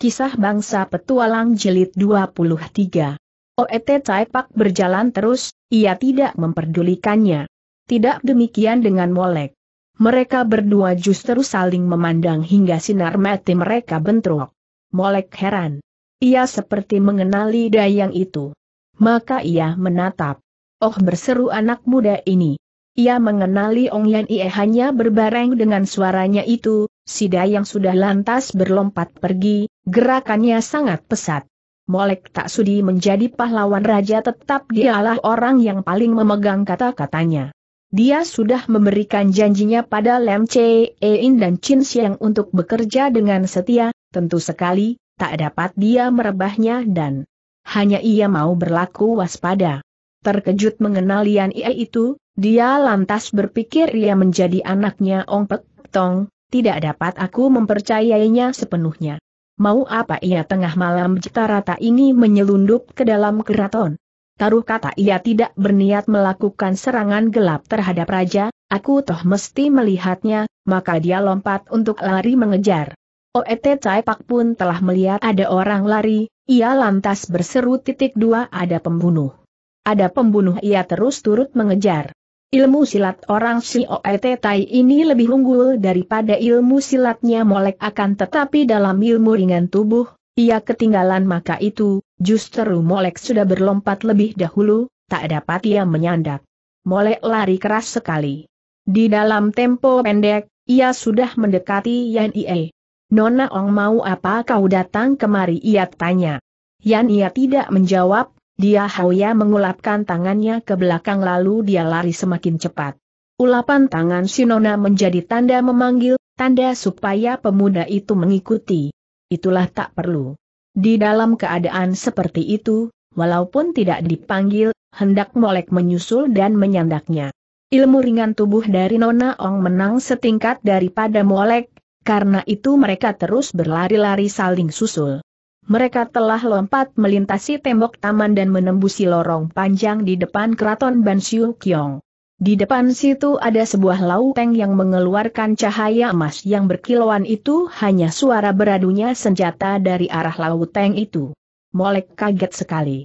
Kisah Bangsa Petualang Jelit 23 OET Caipak berjalan terus, ia tidak memperdulikannya. Tidak demikian dengan Molek. Mereka berdua justru saling memandang hingga sinar mati mereka bentrok. Molek heran. Ia seperti mengenali dayang itu. Maka ia menatap. Oh berseru anak muda ini. Ia mengenali Ong Yan Ie hanya berbareng dengan suaranya itu, si dayang sudah lantas berlompat pergi, Gerakannya sangat pesat. Molek tak sudi menjadi pahlawan raja tetap dialah orang yang paling memegang kata-katanya. Dia sudah memberikan janjinya pada Lem In dan Chin Xiang untuk bekerja dengan setia, tentu sekali, tak dapat dia merebahnya dan hanya ia mau berlaku waspada. Terkejut mengenal Lian Ia itu, dia lantas berpikir ia menjadi anaknya Ong Pek Tong, tidak dapat aku mempercayainya sepenuhnya mau apa ia tengah malam jitarata ini menyelundup ke dalam keraton? Taruh kata ia tidak berniat melakukan serangan gelap terhadap raja, aku toh mesti melihatnya, maka dia lompat untuk lari mengejar. Oet oh, Caipak pun telah melihat ada orang lari, ia lantas berseru titik dua ada pembunuh. Ada pembunuh ia terus turut mengejar. Ilmu silat orang si Tai ini lebih unggul daripada ilmu silatnya molek akan tetapi dalam ilmu ringan tubuh, ia ketinggalan maka itu, justru molek sudah berlompat lebih dahulu, tak dapat ia menyandak. Molek lari keras sekali. Di dalam tempo pendek, ia sudah mendekati Yan Ie. Nona Ong mau apa kau datang kemari ia tanya. Yan Ia tidak menjawab, dia Hauya mengulapkan tangannya ke belakang lalu dia lari semakin cepat. Ulapan tangan Sinona menjadi tanda memanggil, tanda supaya pemuda itu mengikuti. Itulah tak perlu. Di dalam keadaan seperti itu, walaupun tidak dipanggil, hendak molek menyusul dan menyandaknya. Ilmu ringan tubuh dari Nona Ong menang setingkat daripada molek, karena itu mereka terus berlari-lari saling susul. Mereka telah lompat melintasi tembok taman dan menembusi lorong panjang di depan keraton Bansiu Di depan situ ada sebuah lauteng yang mengeluarkan cahaya emas yang berkilauan itu hanya suara beradunya senjata dari arah lauteng itu. Molek kaget sekali.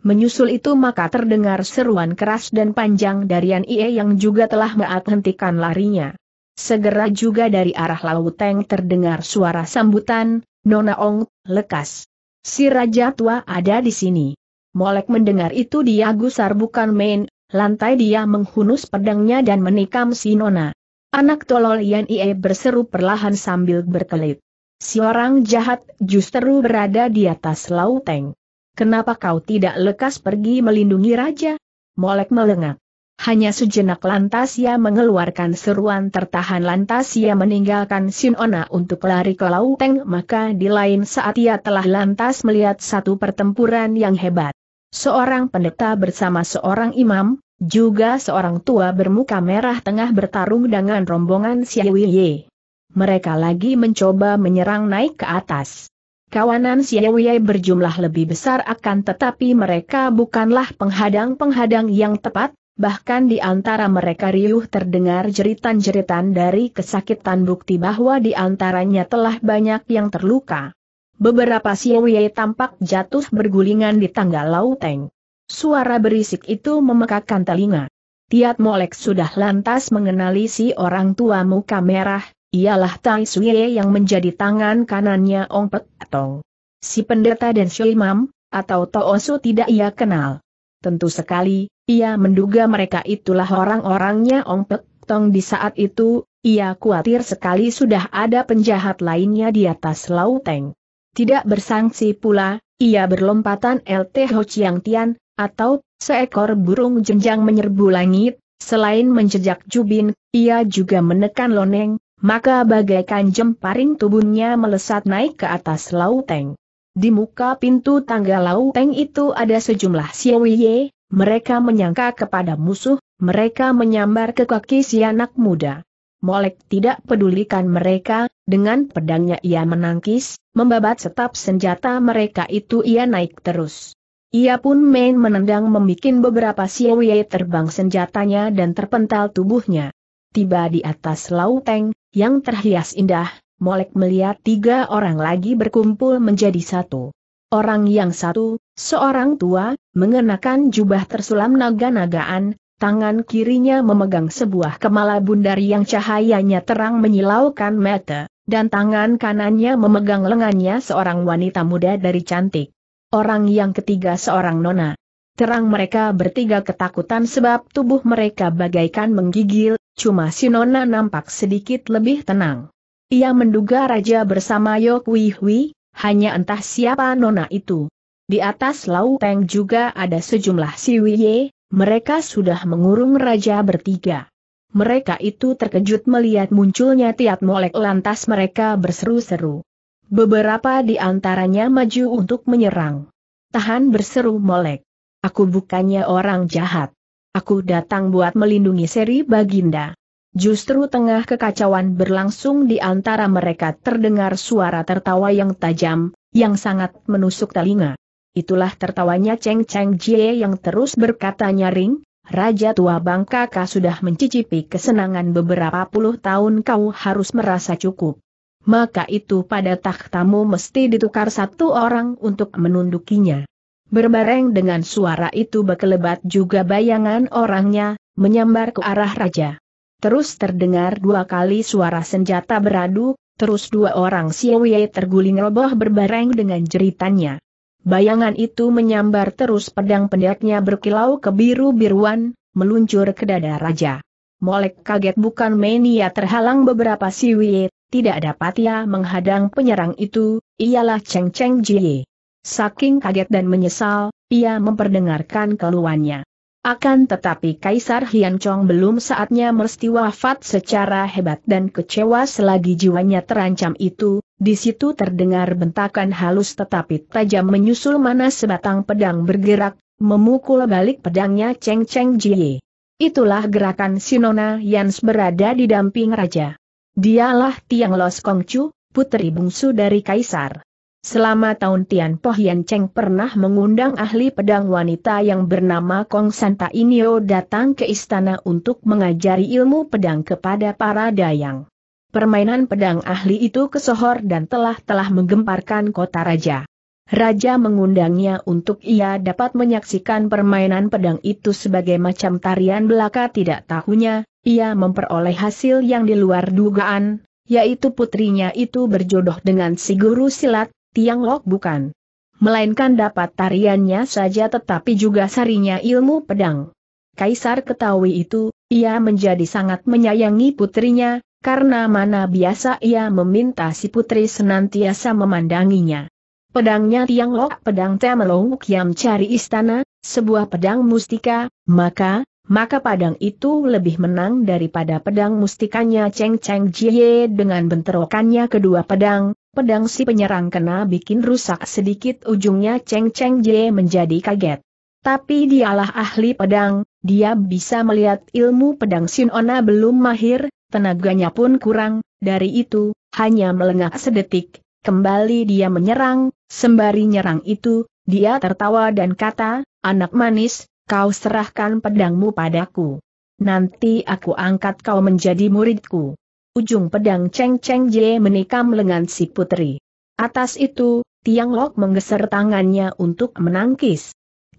Menyusul itu maka terdengar seruan keras dan panjang dari Yan Ie yang juga telah menghentikan larinya. Segera juga dari arah Lauteng terdengar suara sambutan, Nona Ong, lekas. Si Raja Tua ada di sini. Molek mendengar itu dia gusar bukan main, lantai dia menghunus pedangnya dan menikam si Nona. Anak tolol Yan Ie berseru perlahan sambil berkelit. Si orang jahat justru berada di atas lauteng. Kenapa kau tidak lekas pergi melindungi Raja? Molek melengak. Hanya sejenak lantas ia mengeluarkan seruan tertahan lantas ia meninggalkan Sinona untuk lari ke Lauteng maka di lain saat ia telah lantas melihat satu pertempuran yang hebat. Seorang pendeta bersama seorang imam, juga seorang tua bermuka merah tengah bertarung dengan rombongan Siawiye. Mereka lagi mencoba menyerang naik ke atas. Kawanan Siawiye berjumlah lebih besar akan tetapi mereka bukanlah penghadang-penghadang yang tepat, bahkan di antara mereka riuh terdengar jeritan-jeritan dari kesakitan bukti bahwa di antaranya telah banyak yang terluka. Beberapa siwe tampak jatuh bergulingan di tangga lauteng. Suara berisik itu memekakkan telinga. Tiat Molek sudah lantas mengenali si orang tua muka merah, ialah Tai Suye yang menjadi tangan kanannya Ong Pek Tong. Si pendeta dan Shui Mam, atau Toosu tidak ia kenal. Tentu sekali, ia menduga mereka itulah orang-orangnya Ong Pek Tong di saat itu, ia khawatir sekali sudah ada penjahat lainnya di atas lauteng. Tidak bersangsi pula, ia berlompatan LT Ho Chiang Tian, atau seekor burung jenjang menyerbu langit, Selain menjejak Jubin, ia juga menekan Loneng, maka bagaikan jemparing tubuhnya melesat naik ke atas lauteng. Di muka pintu tangga Lauteng itu ada sejumlah siowie. mereka menyangka kepada musuh, mereka menyambar ke kaki si anak muda. Molek tidak pedulikan mereka, dengan pedangnya ia menangkis, membabat setap senjata mereka itu ia naik terus. Ia pun main menendang membuat beberapa siowie terbang senjatanya dan terpental tubuhnya. Tiba di atas Lauteng, yang terhias indah, Molek melihat tiga orang lagi berkumpul menjadi satu. Orang yang satu, seorang tua, mengenakan jubah tersulam naga-nagaan, tangan kirinya memegang sebuah kemala bundar yang cahayanya terang menyilaukan mata, dan tangan kanannya memegang lengannya seorang wanita muda dari cantik. Orang yang ketiga seorang nona. Terang mereka bertiga ketakutan sebab tubuh mereka bagaikan menggigil, cuma si nona nampak sedikit lebih tenang. Ia menduga raja bersama Yok Wi Hui, hanya entah siapa nona itu. Di atas Lau Peng juga ada sejumlah siwiye, mereka sudah mengurung raja bertiga. Mereka itu terkejut melihat munculnya tiat molek lantas mereka berseru-seru. Beberapa di antaranya maju untuk menyerang. Tahan berseru molek. Aku bukannya orang jahat. Aku datang buat melindungi seri Baginda. Justru tengah kekacauan berlangsung di antara mereka terdengar suara tertawa yang tajam, yang sangat menusuk telinga. Itulah tertawanya Cheng Cheng Jie yang terus berkata nyaring, Raja tua bangka kau sudah mencicipi kesenangan beberapa puluh tahun kau harus merasa cukup. Maka itu pada takhtamu mesti ditukar satu orang untuk menundukinya. Berbareng dengan suara itu berkelebat juga bayangan orangnya, menyambar ke arah raja. Terus terdengar dua kali suara senjata beradu, terus dua orang Siawie terguling roboh berbareng dengan jeritannya. Bayangan itu menyambar terus pedang pendeknya berkilau kebiru-biruan, meluncur ke dada raja. Molek kaget bukan main ia terhalang beberapa Siwie, tidak dapat ia menghadang penyerang itu, ialah Cheng Cheng Jie. Saking kaget dan menyesal, ia memperdengarkan keluhannya. Akan tetapi Kaisar Hian Chong belum saatnya mesti wafat secara hebat dan kecewa selagi jiwanya terancam itu, di situ terdengar bentakan halus tetapi tajam menyusul mana sebatang pedang bergerak, memukul balik pedangnya Cheng Cheng Jie. Itulah gerakan Sinona Yans berada di damping raja. Dialah Tiang Los Kongcu, putri bungsu dari Kaisar. Selama tahun Tian Pohian Cheng pernah mengundang ahli pedang wanita yang bernama Kong Santa Inio datang ke istana untuk mengajari ilmu pedang kepada para dayang. Permainan pedang ahli itu kesohor dan telah-telah menggemparkan kota raja. Raja mengundangnya untuk ia dapat menyaksikan permainan pedang itu sebagai macam tarian belaka tidak tahunya, ia memperoleh hasil yang di luar dugaan, yaitu putrinya itu berjodoh dengan si guru silat, Tiang Lok bukan. Melainkan dapat tariannya saja tetapi juga sarinya ilmu pedang. Kaisar ketahui itu, ia menjadi sangat menyayangi putrinya, karena mana biasa ia meminta si putri senantiasa memandanginya. Pedangnya Tiang Lok pedang Temelong yang cari istana, sebuah pedang mustika, maka, maka padang itu lebih menang daripada pedang mustikanya Cheng Cheng Jie dengan bentrokannya kedua pedang, Pedang si penyerang kena bikin rusak sedikit ujungnya Cheng Cheng Jie menjadi kaget. Tapi dialah ahli pedang, dia bisa melihat ilmu pedang Ona belum mahir, tenaganya pun kurang, dari itu, hanya melengah sedetik, kembali dia menyerang, sembari nyerang itu, dia tertawa dan kata, anak manis, kau serahkan pedangmu padaku. Nanti aku angkat kau menjadi muridku ujung pedang Cheng Cheng Jie menikam lengan si putri. Atas itu, Tiang Lok menggeser tangannya untuk menangkis.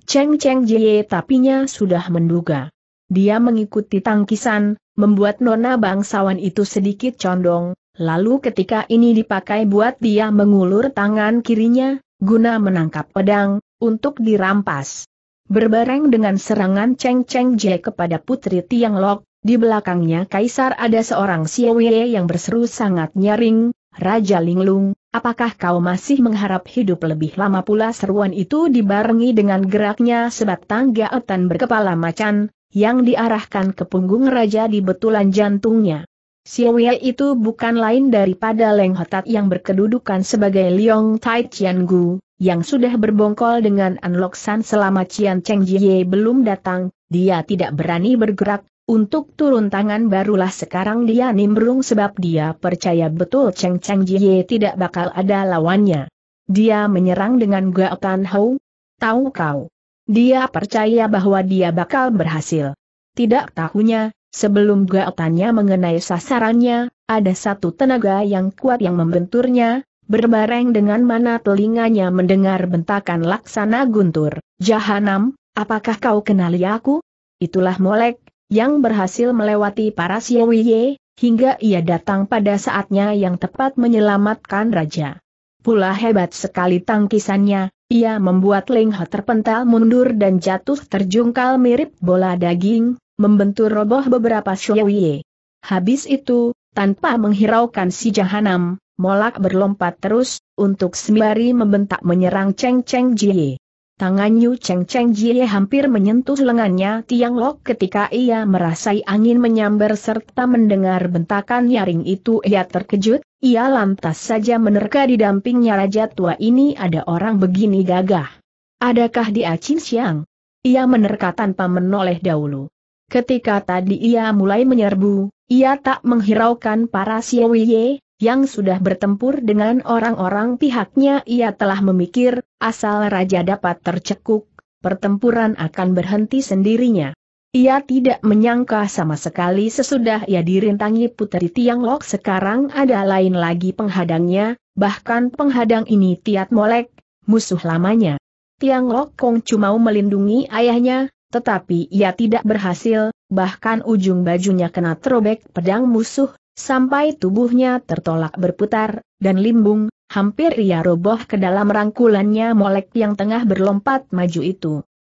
Cheng Cheng Jie tapinya sudah menduga. Dia mengikuti tangkisan, membuat nona bangsawan itu sedikit condong, lalu ketika ini dipakai buat dia mengulur tangan kirinya, guna menangkap pedang, untuk dirampas. Berbareng dengan serangan Cheng Cheng Jie kepada Putri Tiang Lok, di belakangnya kaisar ada seorang Siawie yang berseru sangat nyaring, Raja Linglung, apakah kau masih mengharap hidup lebih lama pula seruan itu dibarengi dengan geraknya sebat tangga etan berkepala macan, yang diarahkan ke punggung raja di betulan jantungnya. Siawie itu bukan lain daripada Leng Hotat yang berkedudukan sebagai Liong Tai Chian Gu, yang sudah berbongkol dengan An San selama Cian Cheng Jie belum datang, dia tidak berani bergerak, untuk turun tangan barulah sekarang dia nimbrung sebab dia percaya betul Cheng Cheng Jie tidak bakal ada lawannya. Dia menyerang dengan Tan Hou. Tahu kau. Dia percaya bahwa dia bakal berhasil. Tidak tahunya, sebelum Tanya mengenai sasarannya, ada satu tenaga yang kuat yang membenturnya, berbareng dengan mana telinganya mendengar bentakan laksana guntur. Jahanam, apakah kau kenali aku? Itulah Molek, yang berhasil melewati para Siowie, hingga ia datang pada saatnya yang tepat menyelamatkan raja. Pula hebat sekali tangkisannya, ia membuat Ling Ho terpental mundur dan jatuh terjungkal mirip bola daging, membentur roboh beberapa Siowie. Habis itu, tanpa menghiraukan si jahanam, Molak berlompat terus, untuk sembari membentak menyerang Cheng Cheng Jie. Tangan Yu Cheng Cheng Jie hampir menyentuh lengannya Tiang Lok ketika ia merasai angin menyambar serta mendengar bentakan nyaring itu ia terkejut, ia lantas saja menerka di dampingnya Raja Tua ini ada orang begini gagah. Adakah di Acin Siang? Ia menerka tanpa menoleh dahulu. Ketika tadi ia mulai menyerbu, ia tak menghiraukan para siowie yang sudah bertempur dengan orang-orang pihaknya ia telah memikir, asal raja dapat tercekuk, pertempuran akan berhenti sendirinya. Ia tidak menyangka sama sekali sesudah ia dirintangi putri Tiang Lok sekarang ada lain lagi penghadangnya, bahkan penghadang ini Tiat Molek, musuh lamanya. Tianglok Kong cuma melindungi ayahnya, tetapi ia tidak berhasil, bahkan ujung bajunya kena terobek pedang musuh, sampai tubuhnya tertolak berputar, dan limbung, hampir ia roboh ke dalam rangkulannya molek yang tengah berlompat maju itu.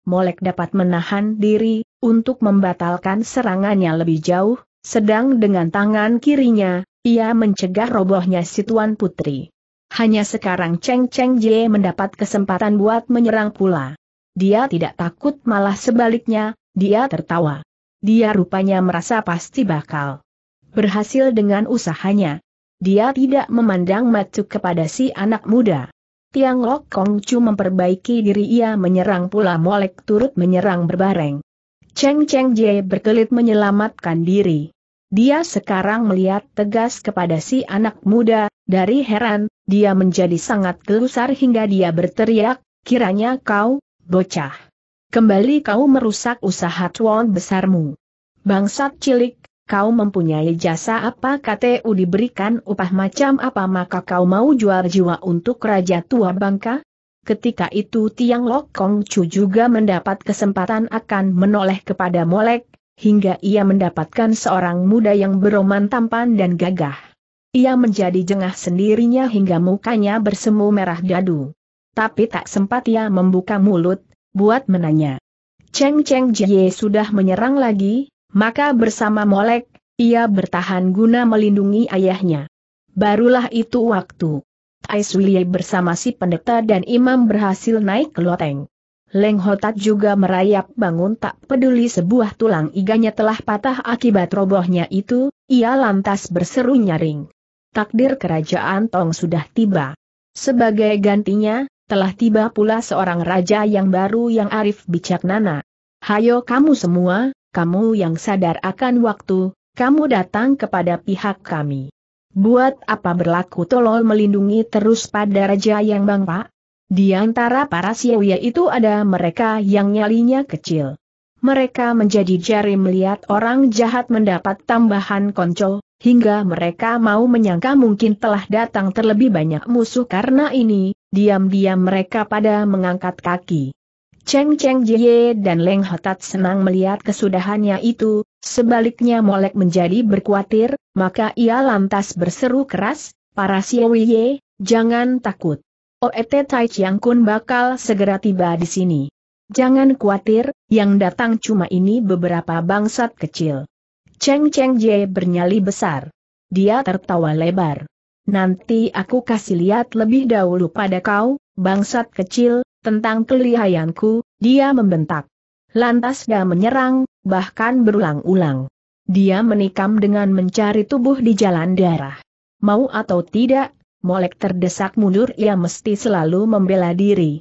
Molek dapat menahan diri, untuk membatalkan serangannya lebih jauh, sedang dengan tangan kirinya, ia mencegah robohnya si Tuan Putri. Hanya sekarang Cheng Cheng Jie mendapat kesempatan buat menyerang pula. Dia tidak takut malah sebaliknya, dia tertawa. Dia rupanya merasa pasti bakal berhasil dengan usahanya. Dia tidak memandang matu kepada si anak muda. Tiang Lok Kong Chu memperbaiki diri ia menyerang pula Molek turut menyerang berbareng. Cheng Cheng Jie berkelit menyelamatkan diri. Dia sekarang melihat tegas kepada si anak muda, dari heran, dia menjadi sangat gelusar hingga dia berteriak, kiranya kau, bocah. Kembali kau merusak usaha tuan besarmu. Bangsat cilik, Kau mempunyai jasa apa KTU diberikan upah macam apa maka kau mau jual jiwa untuk Raja Tua Bangka? Ketika itu Tiang Lok Kong Chu juga mendapat kesempatan akan menoleh kepada Molek, hingga ia mendapatkan seorang muda yang beroman tampan dan gagah. Ia menjadi jengah sendirinya hingga mukanya bersemu merah dadu. Tapi tak sempat ia membuka mulut, buat menanya. Cheng Cheng Jie sudah menyerang lagi, maka bersama Molek, ia bertahan guna melindungi ayahnya. Barulah itu waktu. Aisulie bersama si pendeta dan imam berhasil naik ke loteng. Leng Hotat juga merayap bangun tak peduli sebuah tulang iganya telah patah akibat robohnya itu, ia lantas berseru nyaring. Takdir kerajaan Tong sudah tiba. Sebagai gantinya, telah tiba pula seorang raja yang baru yang arif Nana. Hayo kamu semua, kamu yang sadar akan waktu, kamu datang kepada pihak kami. Buat apa berlaku tolol melindungi terus pada raja yang bangpa? Di antara para siwia itu ada mereka yang nyalinya kecil. Mereka menjadi jari melihat orang jahat mendapat tambahan konco, hingga mereka mau menyangka mungkin telah datang terlebih banyak musuh karena ini, diam-diam mereka pada mengangkat kaki. Cheng Cheng Jie dan Leng Hotat senang melihat kesudahannya itu, sebaliknya Molek menjadi berkuatir, maka ia lantas berseru keras, para Siowie, jangan takut. Oet Tai Chiang Kun bakal segera tiba di sini. Jangan khawatir, yang datang cuma ini beberapa bangsat kecil. Cheng Cheng Jie bernyali besar. Dia tertawa lebar. Nanti aku kasih lihat lebih dahulu pada kau, bangsat kecil, tentang kelihayanku, dia membentak. Lantas dia menyerang, bahkan berulang-ulang. Dia menikam dengan mencari tubuh di jalan darah. Mau atau tidak, Molek terdesak mundur ia mesti selalu membela diri.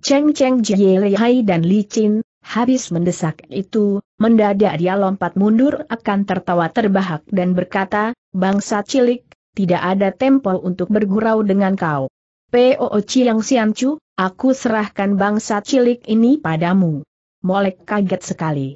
Cheng Cheng Jie Lehai dan Li Qin, habis mendesak itu, mendadak dia lompat mundur akan tertawa terbahak dan berkata, bangsa cilik, tidak ada tempo untuk bergurau dengan kau. P.O. Chiang cu, aku serahkan bangsa cilik ini padamu. Molek kaget sekali.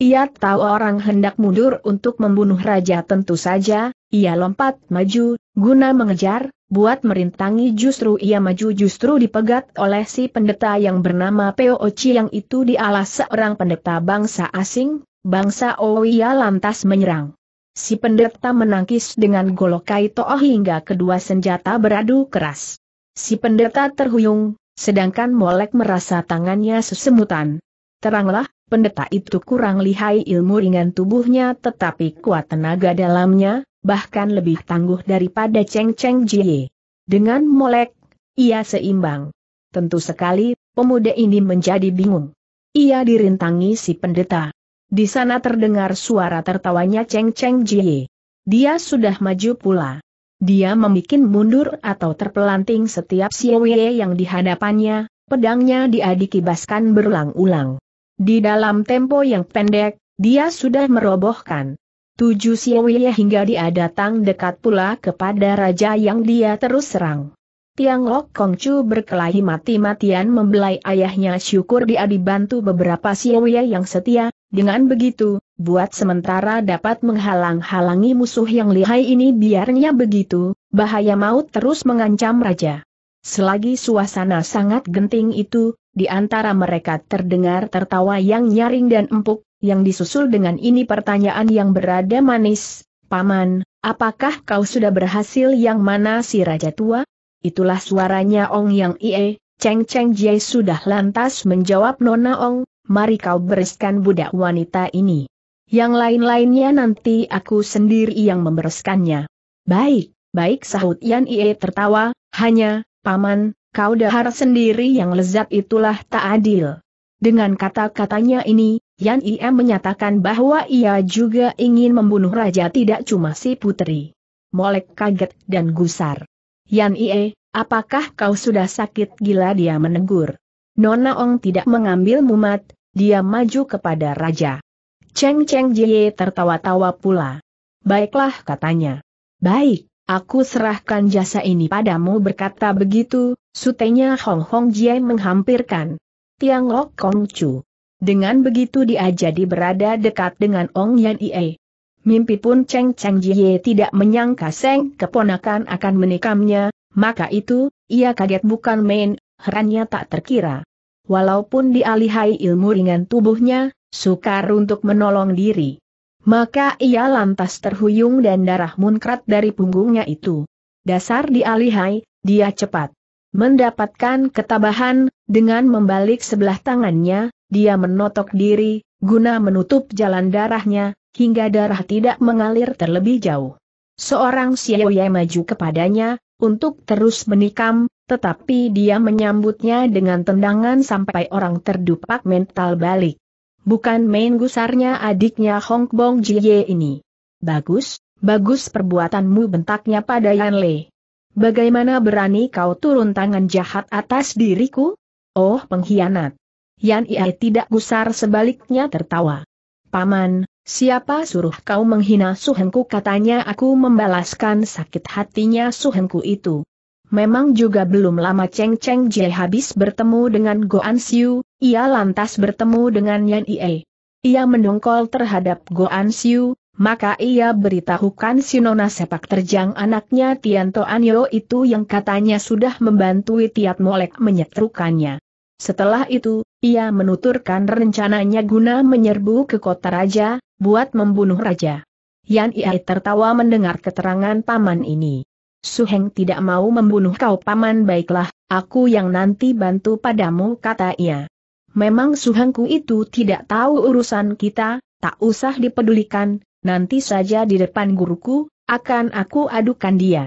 Ia tahu orang hendak mundur untuk membunuh raja tentu saja, ia lompat maju, guna mengejar, buat merintangi justru ia maju justru dipegat oleh si pendeta yang bernama P.O.O. Chiang itu di alas seorang pendeta bangsa asing, bangsa Oia lantas menyerang. Si pendeta menangkis dengan golok kaito hingga kedua senjata beradu keras. Si pendeta terhuyung, sedangkan Molek merasa tangannya sesemutan. Teranglah, pendeta itu kurang lihai ilmu ringan tubuhnya tetapi kuat tenaga dalamnya, bahkan lebih tangguh daripada Cheng Cheng Jie. Dengan Molek, ia seimbang. Tentu sekali, pemuda ini menjadi bingung. Ia dirintangi si pendeta. Di sana terdengar suara tertawanya Cheng Cheng Jie. Dia sudah maju pula. Dia membuat mundur atau terpelanting setiap siwe yang dihadapannya, pedangnya diadikibaskan berulang-ulang. Di dalam tempo yang pendek, dia sudah merobohkan tujuh siwe hingga dia datang dekat pula kepada raja yang dia terus serang. Tiang Lok Kong Chu berkelahi mati-matian membelai ayahnya syukur dia dibantu beberapa siwe yang setia, dengan begitu, buat sementara dapat menghalang-halangi musuh yang lihai ini biarnya begitu, bahaya maut terus mengancam raja. Selagi suasana sangat genting itu, di antara mereka terdengar tertawa yang nyaring dan empuk, yang disusul dengan ini pertanyaan yang berada manis, Paman, apakah kau sudah berhasil yang mana si Raja Tua? Itulah suaranya Ong Yang Ie, Cheng Cheng Jie sudah lantas menjawab Nona Ong, mari kau bereskan budak wanita ini. Yang lain-lainnya nanti aku sendiri yang membereskannya. Baik, baik sahut Yan Ie tertawa, hanya, paman, kau dahar sendiri yang lezat itulah tak adil. Dengan kata-katanya ini, Yan Ie menyatakan bahwa ia juga ingin membunuh raja tidak cuma si putri. Molek kaget dan gusar. Yan Ie, apakah kau sudah sakit gila dia menegur. Nona Ong tidak mengambil mumat, dia maju kepada raja. Cheng Cheng Jie tertawa-tawa pula. Baiklah katanya. Baik, aku serahkan jasa ini padamu berkata begitu, sutenya Hong Hong Jie menghampirkan. Tiang Lok Kong Chu. Dengan begitu dia jadi berada dekat dengan Ong Yan Ie. Mimpi pun Cheng Cheng Jie tidak menyangka Seng keponakan akan menikamnya, maka itu, ia kaget bukan main, herannya tak terkira walaupun dialihai ilmu ringan tubuhnya, sukar untuk menolong diri. Maka ia lantas terhuyung dan darah munkrat dari punggungnya itu. Dasar dialihai, dia cepat mendapatkan ketabahan, dengan membalik sebelah tangannya, dia menotok diri, guna menutup jalan darahnya, hingga darah tidak mengalir terlebih jauh. Seorang Sioye maju kepadanya, untuk terus menikam, tetapi dia menyambutnya dengan tendangan sampai orang terdupak mental balik. Bukan main gusarnya adiknya Hong Bong Jie ini. Bagus, bagus perbuatanmu bentaknya pada Yan Le. Bagaimana berani kau turun tangan jahat atas diriku? Oh pengkhianat. Yan Ia tidak gusar sebaliknya tertawa. Paman, Siapa suruh kau menghina suhenku katanya aku membalaskan sakit hatinya suhenku itu. Memang juga belum lama Cheng Cheng Jie habis bertemu dengan Goan Siu, ia lantas bertemu dengan Yan Ie. Ia mendongkol terhadap Goan Siu, maka ia beritahukan Sinona sepak terjang anaknya Tian Anyo itu yang katanya sudah membantu Tiat Molek menyetrukannya. Setelah itu, ia menuturkan rencananya guna menyerbu ke kota raja, buat membunuh raja. Yan Ie tertawa mendengar keterangan paman ini. Suheng tidak mau membunuh kau paman baiklah, aku yang nanti bantu padamu kata ia. Memang Suhengku itu tidak tahu urusan kita, tak usah dipedulikan, nanti saja di depan guruku, akan aku adukan dia.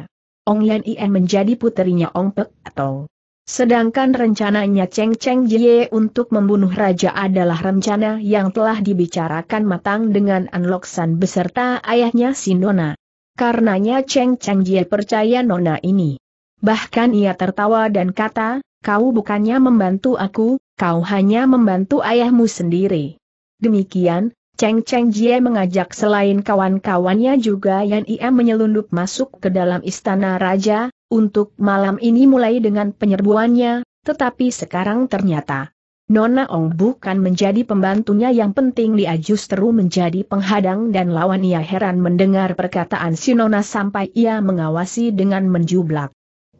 Ong Yan Ien menjadi puterinya Ong Pek atau Sedangkan rencananya Cheng Cheng Jie untuk membunuh raja adalah rencana yang telah dibicarakan matang dengan An Lok San beserta ayahnya Sinona. Karenanya Cheng Cheng Jie percaya nona ini. Bahkan ia tertawa dan kata, kau bukannya membantu aku, kau hanya membantu ayahmu sendiri. Demikian, Cheng Cheng Jie mengajak selain kawan-kawannya juga yang ia menyelundup masuk ke dalam istana raja, untuk malam ini mulai dengan penyerbuannya, tetapi sekarang ternyata Nona Ong bukan menjadi pembantunya yang penting dia justru menjadi penghadang dan lawan ia heran mendengar perkataan si Nona sampai ia mengawasi dengan menjublak.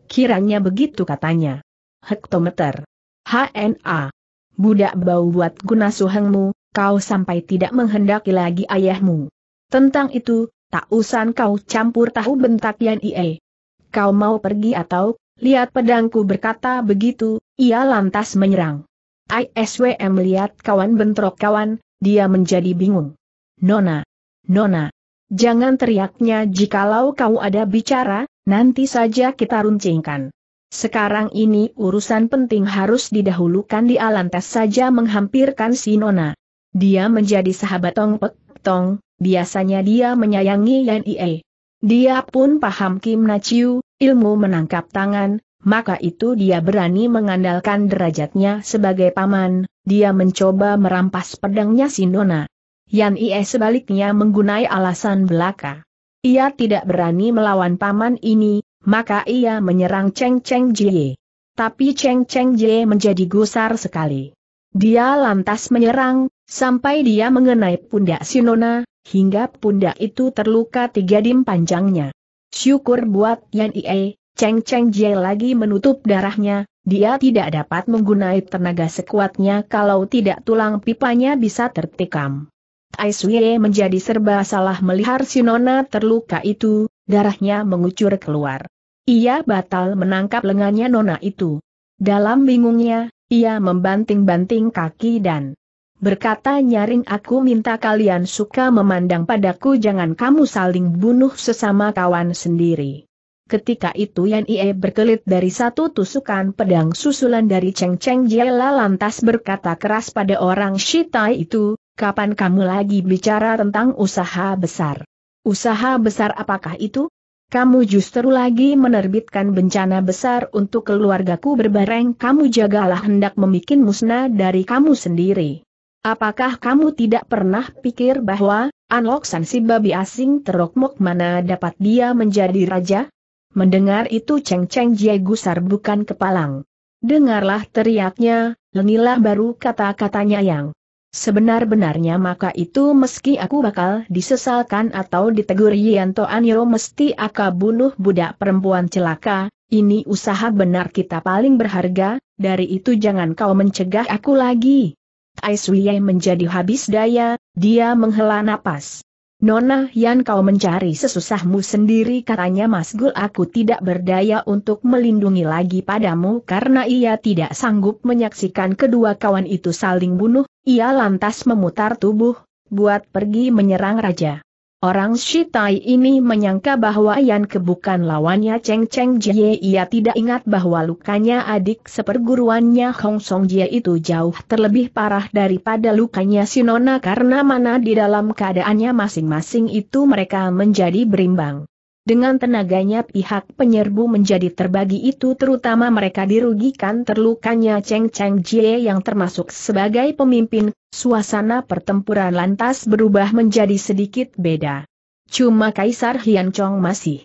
Kiranya begitu katanya. Hektometer. HNA. Budak bau buat guna suhengmu, kau sampai tidak menghendaki lagi ayahmu. Tentang itu, tak usah kau campur tahu bentak Yan Ie. Kau mau pergi atau, lihat pedangku berkata begitu, ia lantas menyerang. ISWM melihat kawan bentrok kawan, dia menjadi bingung. Nona, Nona, jangan teriaknya jikalau kau ada bicara, nanti saja kita runcingkan. Sekarang ini urusan penting harus didahulukan di alantas saja menghampirkan si Nona. Dia menjadi sahabat Tong Pek Tong, biasanya dia menyayangi Yan Ie. Dia pun paham Kim Na ilmu menangkap tangan, maka itu dia berani mengandalkan derajatnya sebagai paman, dia mencoba merampas pedangnya Sinona. Yan Ie sebaliknya menggunai alasan belaka. Ia tidak berani melawan paman ini, maka ia menyerang Cheng Cheng Jie. Tapi Cheng Cheng Jie menjadi gusar sekali. Dia lantas menyerang, sampai dia mengenai pundak Sinona, hingga pundak itu terluka tiga dim panjangnya. Syukur buat Yan Ie, Cheng Cheng Jie lagi menutup darahnya, dia tidak dapat menggunai tenaga sekuatnya kalau tidak tulang pipanya bisa tertikam. Tai Suye menjadi serba salah melihat Nona terluka itu, darahnya mengucur keluar. Ia batal menangkap lengannya Nona itu. Dalam bingungnya, ia membanting-banting kaki dan berkata nyaring aku minta kalian suka memandang padaku jangan kamu saling bunuh sesama kawan sendiri. Ketika itu Yan Ie berkelit dari satu tusukan pedang susulan dari Cheng Cheng Jiela lantas berkata keras pada orang Shitai itu, kapan kamu lagi bicara tentang usaha besar? Usaha besar apakah itu? Kamu justru lagi menerbitkan bencana besar untuk keluargaku berbareng kamu jagalah hendak membuat musnah dari kamu sendiri. Apakah kamu tidak pernah pikir bahwa, Anlok San si babi asing terokmok mana dapat dia menjadi raja? Mendengar itu Cheng Cheng Jie gusar bukan kepalang. Dengarlah teriaknya, lengilah baru kata-katanya yang Sebenar-benarnya maka itu meski aku bakal disesalkan atau ditegur Yanto Aniro mesti aku bunuh budak perempuan celaka, ini usaha benar kita paling berharga, dari itu jangan kau mencegah aku lagi. Tai Suyai menjadi habis daya, dia menghela napas. Nona Yan kau mencari sesusahmu sendiri katanya Mas Gul aku tidak berdaya untuk melindungi lagi padamu karena ia tidak sanggup menyaksikan kedua kawan itu saling bunuh, ia lantas memutar tubuh, buat pergi menyerang raja. Orang Shitai ini menyangka bahwa Yan kebukan lawannya Cheng Cheng Jie. Ia tidak ingat bahwa lukanya adik seperguruannya Hong Song Jie itu jauh terlebih parah daripada lukanya Sinona karena mana di dalam keadaannya masing-masing itu mereka menjadi berimbang. Dengan tenaganya pihak penyerbu menjadi terbagi itu terutama mereka dirugikan terlukanya Cheng Cheng Jie yang termasuk sebagai pemimpin, suasana pertempuran lantas berubah menjadi sedikit beda. Cuma Kaisar Hian Chong masih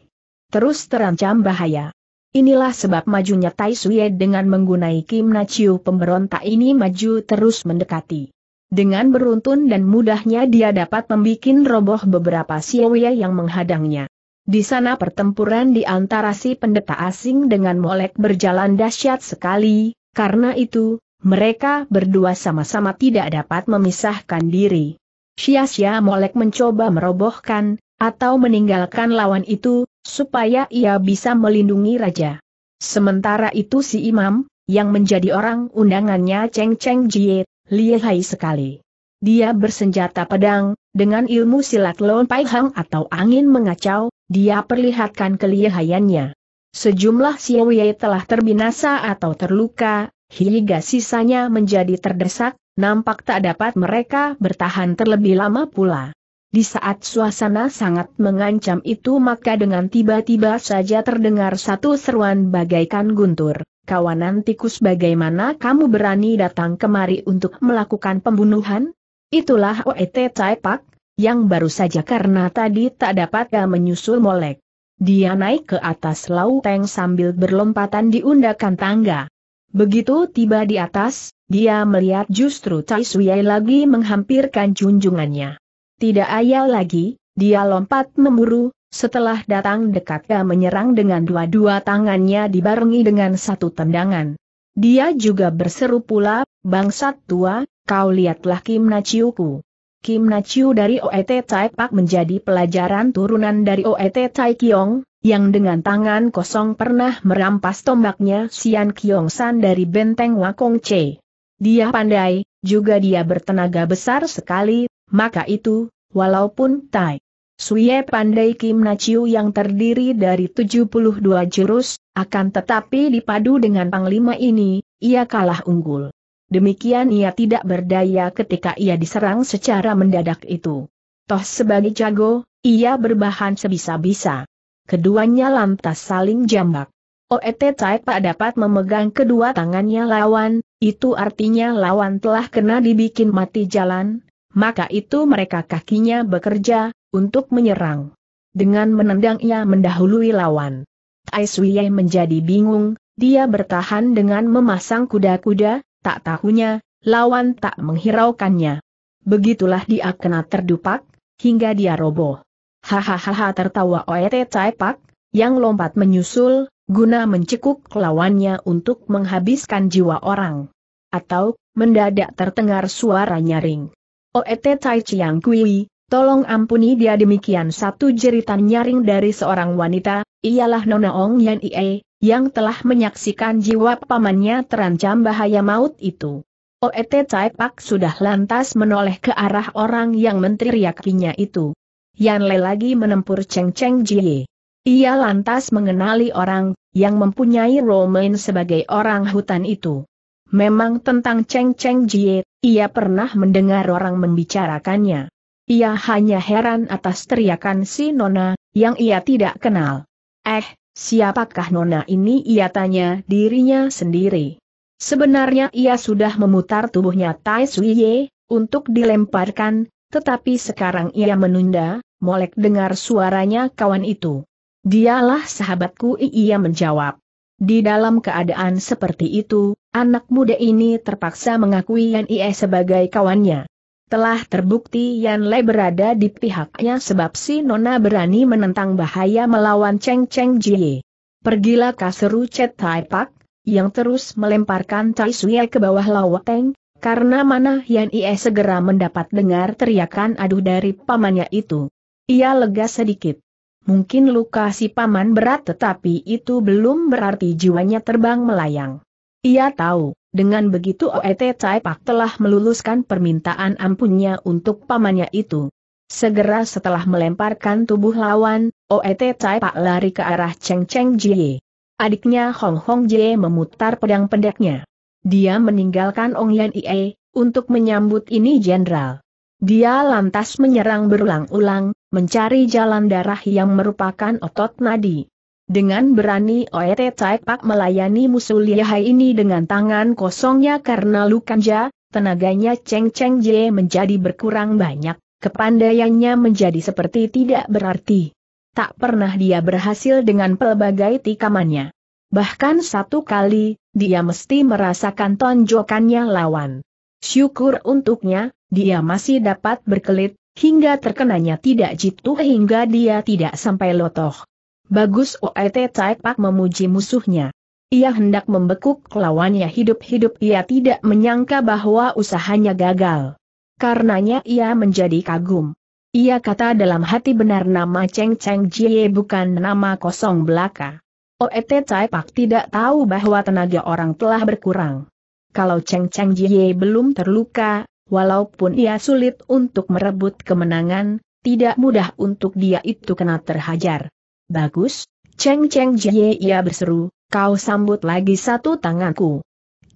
terus terancam bahaya. Inilah sebab majunya Tai Suye dengan menggunai Kim Na Chiu pemberontak ini maju terus mendekati. Dengan beruntun dan mudahnya dia dapat membuat roboh beberapa siwe yang menghadangnya. Di sana pertempuran di antara si pendeta asing dengan Molek berjalan dahsyat sekali, karena itu, mereka berdua sama-sama tidak dapat memisahkan diri. Sia-sia Molek mencoba merobohkan, atau meninggalkan lawan itu, supaya ia bisa melindungi raja. Sementara itu si imam, yang menjadi orang undangannya Cheng Cheng Jie, lihai sekali. Dia bersenjata pedang, dengan ilmu silat Lon Pai Hang atau angin mengacau, dia perlihatkan kelihayannya. Sejumlah Siwei telah terbinasa atau terluka, hingga sisanya menjadi terdesak, nampak tak dapat mereka bertahan terlebih lama pula. Di saat suasana sangat mengancam itu maka dengan tiba-tiba saja terdengar satu seruan bagaikan guntur. Kawanan tikus bagaimana kamu berani datang kemari untuk melakukan pembunuhan? Itulah Oet Caipak, yang baru saja karena tadi tak dapatkah menyusul molek. Dia naik ke atas lauteng sambil berlompatan diundakan tangga. Begitu tiba di atas, dia melihat justru Cai Suyai lagi menghampirkan junjungannya. Tidak ayal lagi, dia lompat memburu, setelah datang dekatnya menyerang dengan dua-dua tangannya dibarengi dengan satu tendangan. Dia juga berseru pula, bangsat tua, kau lihatlah Kim Naciuku. Kim Nachiu dari OET Tai Pak menjadi pelajaran turunan dari OET Tai Kiong, yang dengan tangan kosong pernah merampas tombaknya Sian Kiong San dari benteng Wakong Che. Dia pandai, juga dia bertenaga besar sekali, maka itu, walaupun Tai Suye pandai Kim Nachiu yang terdiri dari 72 jurus, akan tetapi dipadu dengan panglima ini, ia kalah unggul. Demikian ia tidak berdaya ketika ia diserang secara mendadak itu. Toh sebagai jago, ia berbahan sebisa-bisa. Keduanya lantas saling jambak. OET Pak dapat memegang kedua tangannya lawan, itu artinya lawan telah kena dibikin mati jalan, maka itu mereka kakinya bekerja, untuk menyerang. Dengan menendang ia mendahului lawan. Tai Suiye menjadi bingung, dia bertahan dengan memasang kuda-kuda, tak tahunya, lawan tak menghiraukannya. Begitulah dia kena terdupak, hingga dia roboh. Hahaha tertawa Cai Caipak, yang lompat menyusul, guna mencekuk lawannya untuk menghabiskan jiwa orang. Atau, mendadak terdengar suara nyaring. OET Cai Chiang Kui, tolong ampuni dia demikian satu jeritan nyaring dari seorang wanita, ialah Nona Ong Yan Ie, yang telah menyaksikan jiwa pamannya terancam bahaya maut itu. Oet Cai Pak sudah lantas menoleh ke arah orang yang menteriakinya itu. Yan Le lagi menempur Cheng Cheng Jie. Ia lantas mengenali orang yang mempunyai Romain sebagai orang hutan itu. Memang tentang Cheng Cheng Jie, ia pernah mendengar orang membicarakannya. Ia hanya heran atas teriakan si Nona, yang ia tidak kenal. Eh, Siapakah nona ini ia tanya dirinya sendiri. Sebenarnya ia sudah memutar tubuhnya Tai Sui Ye, untuk dilemparkan, tetapi sekarang ia menunda, molek dengar suaranya kawan itu. Dialah sahabatku ia menjawab. Di dalam keadaan seperti itu, anak muda ini terpaksa mengakui Yan Ie sebagai kawannya. Telah terbukti Yan Le berada di pihaknya sebab si Nona berani menentang bahaya melawan Cheng Cheng Jie. Pergilah kaseru Chet Tai Pak, yang terus melemparkan Tai Suye ke bawah Lawateng, karena mana Yan Ie segera mendapat dengar teriakan aduh dari pamannya itu. Ia lega sedikit. Mungkin luka si paman berat tetapi itu belum berarti jiwanya terbang melayang. Ia tahu, dengan begitu Oet Caipak telah meluluskan permintaan ampunnya untuk pamannya itu. Segera setelah melemparkan tubuh lawan, Oet Caipak lari ke arah Cheng Cheng Jie. Adiknya Hong Hong Jie memutar pedang pendeknya. Dia meninggalkan Ong Yan Ie, untuk menyambut ini jenderal. Dia lantas menyerang berulang-ulang, mencari jalan darah yang merupakan otot nadi. Dengan berani Oet Tai Pak melayani musuh lihai ini dengan tangan kosongnya karena Lukanja, tenaganya Cheng Cheng Jie menjadi berkurang banyak, kepandaiannya menjadi seperti tidak berarti. Tak pernah dia berhasil dengan pelbagai tikamannya. Bahkan satu kali, dia mesti merasakan tonjokannya lawan. Syukur untuknya, dia masih dapat berkelit, hingga terkenanya tidak jitu hingga dia tidak sampai lotoh. Bagus Oet Taipak memuji musuhnya. Ia hendak membekuk lawannya hidup-hidup ia tidak menyangka bahwa usahanya gagal. Karenanya ia menjadi kagum. Ia kata dalam hati benar nama Cheng Cheng Jie bukan nama kosong belaka. Oet Taipak tidak tahu bahwa tenaga orang telah berkurang. Kalau Cheng Cheng Jie belum terluka, walaupun ia sulit untuk merebut kemenangan, tidak mudah untuk dia itu kena terhajar. Bagus, Cheng Cheng Jie ia berseru, kau sambut lagi satu tanganku.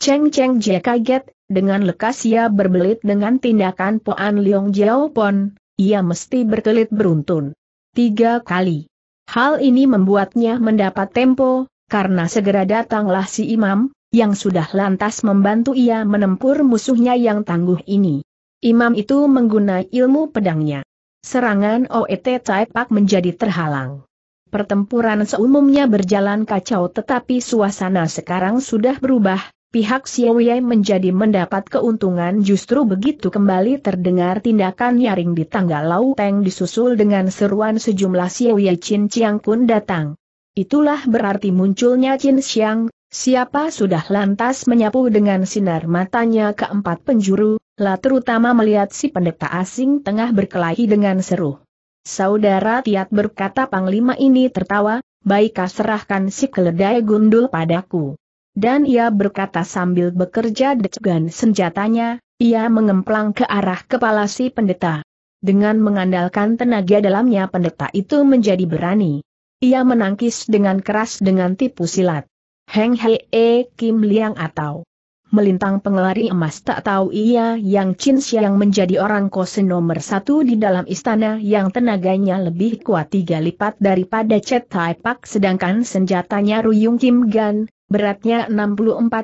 Cheng Cheng Jie kaget, dengan lekas ia berbelit dengan tindakan Poan Leong Jiao Pon, ia mesti berkelit beruntun. Tiga kali. Hal ini membuatnya mendapat tempo, karena segera datanglah si imam, yang sudah lantas membantu ia menempur musuhnya yang tangguh ini. Imam itu menggunakan ilmu pedangnya. Serangan OET Taipak menjadi terhalang. Pertempuran seumumnya berjalan kacau tetapi suasana sekarang sudah berubah, pihak Xiaoyai menjadi mendapat keuntungan justru begitu kembali terdengar tindakan nyaring di tangga Teng disusul dengan seruan sejumlah Xiaoyai Chin Chiang Kun datang. Itulah berarti munculnya Chin Xiang, siapa sudah lantas menyapu dengan sinar matanya keempat penjuru, lah terutama melihat si pendeta asing tengah berkelahi dengan seru. Saudara Tiat berkata Panglima ini tertawa, baik serahkan si keledai gundul padaku. Dan ia berkata sambil bekerja decegan senjatanya, ia mengemplang ke arah kepala si pendeta. Dengan mengandalkan tenaga dalamnya pendeta itu menjadi berani. Ia menangkis dengan keras dengan tipu silat. Heng Hei e Kim Liang atau melintang pengelari emas tak tahu ia yang Chin yang menjadi orang kose nomor satu di dalam istana yang tenaganya lebih kuat tiga lipat daripada Chet Tai Pak sedangkan senjatanya Ruyung Kim Gan, beratnya 64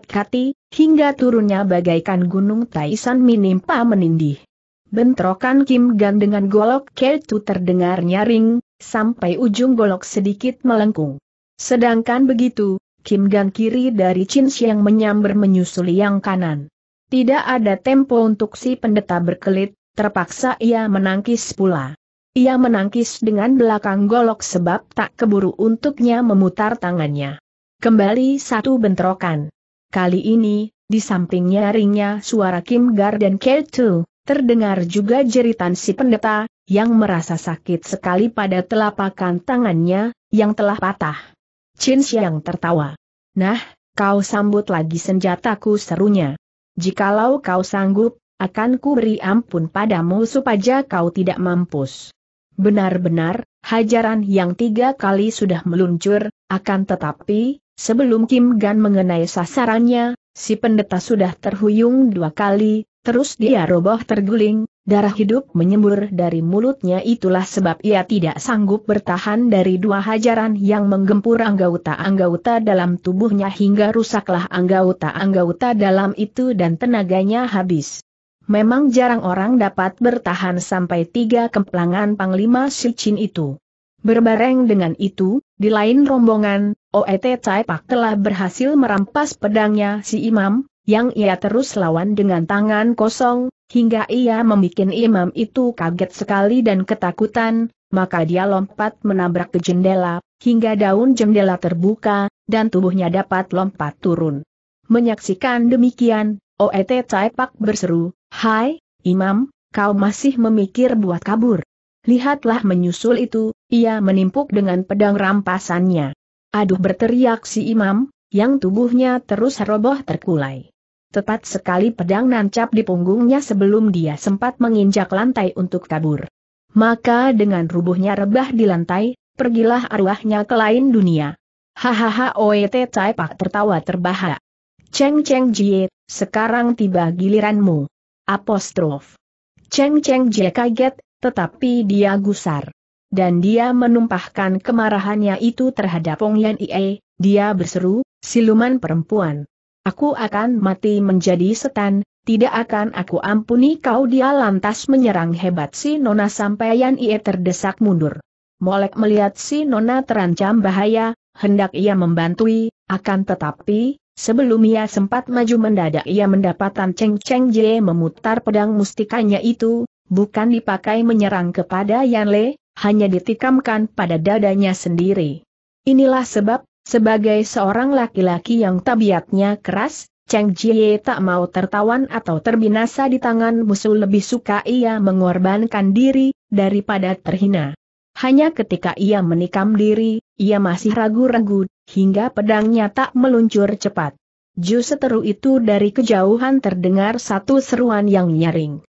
kati, hingga turunnya bagaikan gunung Taisan menimpa menindih. Bentrokan Kim Gan dengan golok Ketu terdengar nyaring, sampai ujung golok sedikit melengkung. Sedangkan begitu, Kim Gan kiri dari Chin Siang menyambar menyusuli yang kanan. Tidak ada tempo untuk si pendeta berkelit, terpaksa ia menangkis pula. Ia menangkis dengan belakang golok sebab tak keburu untuknya memutar tangannya. Kembali satu bentrokan. Kali ini, di sampingnya ringnya, suara Kim Gar dan Ketu, terdengar juga jeritan si pendeta, yang merasa sakit sekali pada telapakan tangannya, yang telah patah. Chin Xiang tertawa. Nah, kau sambut lagi senjataku serunya. Jikalau kau sanggup, akan ku beri ampun padamu supaya kau tidak mampus. Benar-benar, hajaran yang tiga kali sudah meluncur, akan tetapi, sebelum Kim Gan mengenai sasarannya, si pendeta sudah terhuyung dua kali, Terus dia roboh terguling, darah hidup menyembur dari mulutnya itulah sebab ia tidak sanggup bertahan dari dua hajaran yang menggempur anggota-anggota dalam tubuhnya hingga rusaklah anggota-anggota dalam itu dan tenaganya habis. Memang jarang orang dapat bertahan sampai tiga kemplangan Panglima Sicin itu. Berbareng dengan itu, di lain rombongan, Oet Cai telah berhasil merampas pedangnya si imam, yang ia terus lawan dengan tangan kosong, hingga ia membuat imam itu kaget sekali dan ketakutan, maka dia lompat menabrak ke jendela, hingga daun jendela terbuka, dan tubuhnya dapat lompat turun. Menyaksikan demikian, Oet Pak berseru, Hai, Imam, kau masih memikir buat kabur. Lihatlah menyusul itu, ia menimpuk dengan pedang rampasannya. Aduh berteriak si imam, yang tubuhnya terus roboh terkulai. Tepat sekali pedang nancap di punggungnya sebelum dia sempat menginjak lantai untuk kabur. Maka dengan rubuhnya rebah di lantai, pergilah arwahnya ke lain dunia. Hahaha Oet Tai Pak tertawa terbahak. Cheng Cheng Jie, sekarang tiba giliranmu. Apostrof. Cheng Cheng Jie kaget, tetapi dia gusar. Dan dia menumpahkan kemarahannya itu terhadap Pong Yan Ie, dia berseru, siluman perempuan. Aku akan mati menjadi setan, tidak akan aku ampuni kau dia lantas menyerang hebat si Nona sampai Yan ia terdesak mundur. Molek melihat si Nona terancam bahaya, hendak ia membantui, akan tetapi, sebelum ia sempat maju mendadak ia mendapatkan Cheng Cheng Jie memutar pedang mustikanya itu, bukan dipakai menyerang kepada Yan Le, hanya ditikamkan pada dadanya sendiri. Inilah sebab, sebagai seorang laki-laki yang tabiatnya keras, Cheng Jie tak mau tertawan atau terbinasa di tangan musuh lebih suka ia mengorbankan diri, daripada terhina. Hanya ketika ia menikam diri, ia masih ragu-ragu, hingga pedangnya tak meluncur cepat. seteru itu dari kejauhan terdengar satu seruan yang nyaring.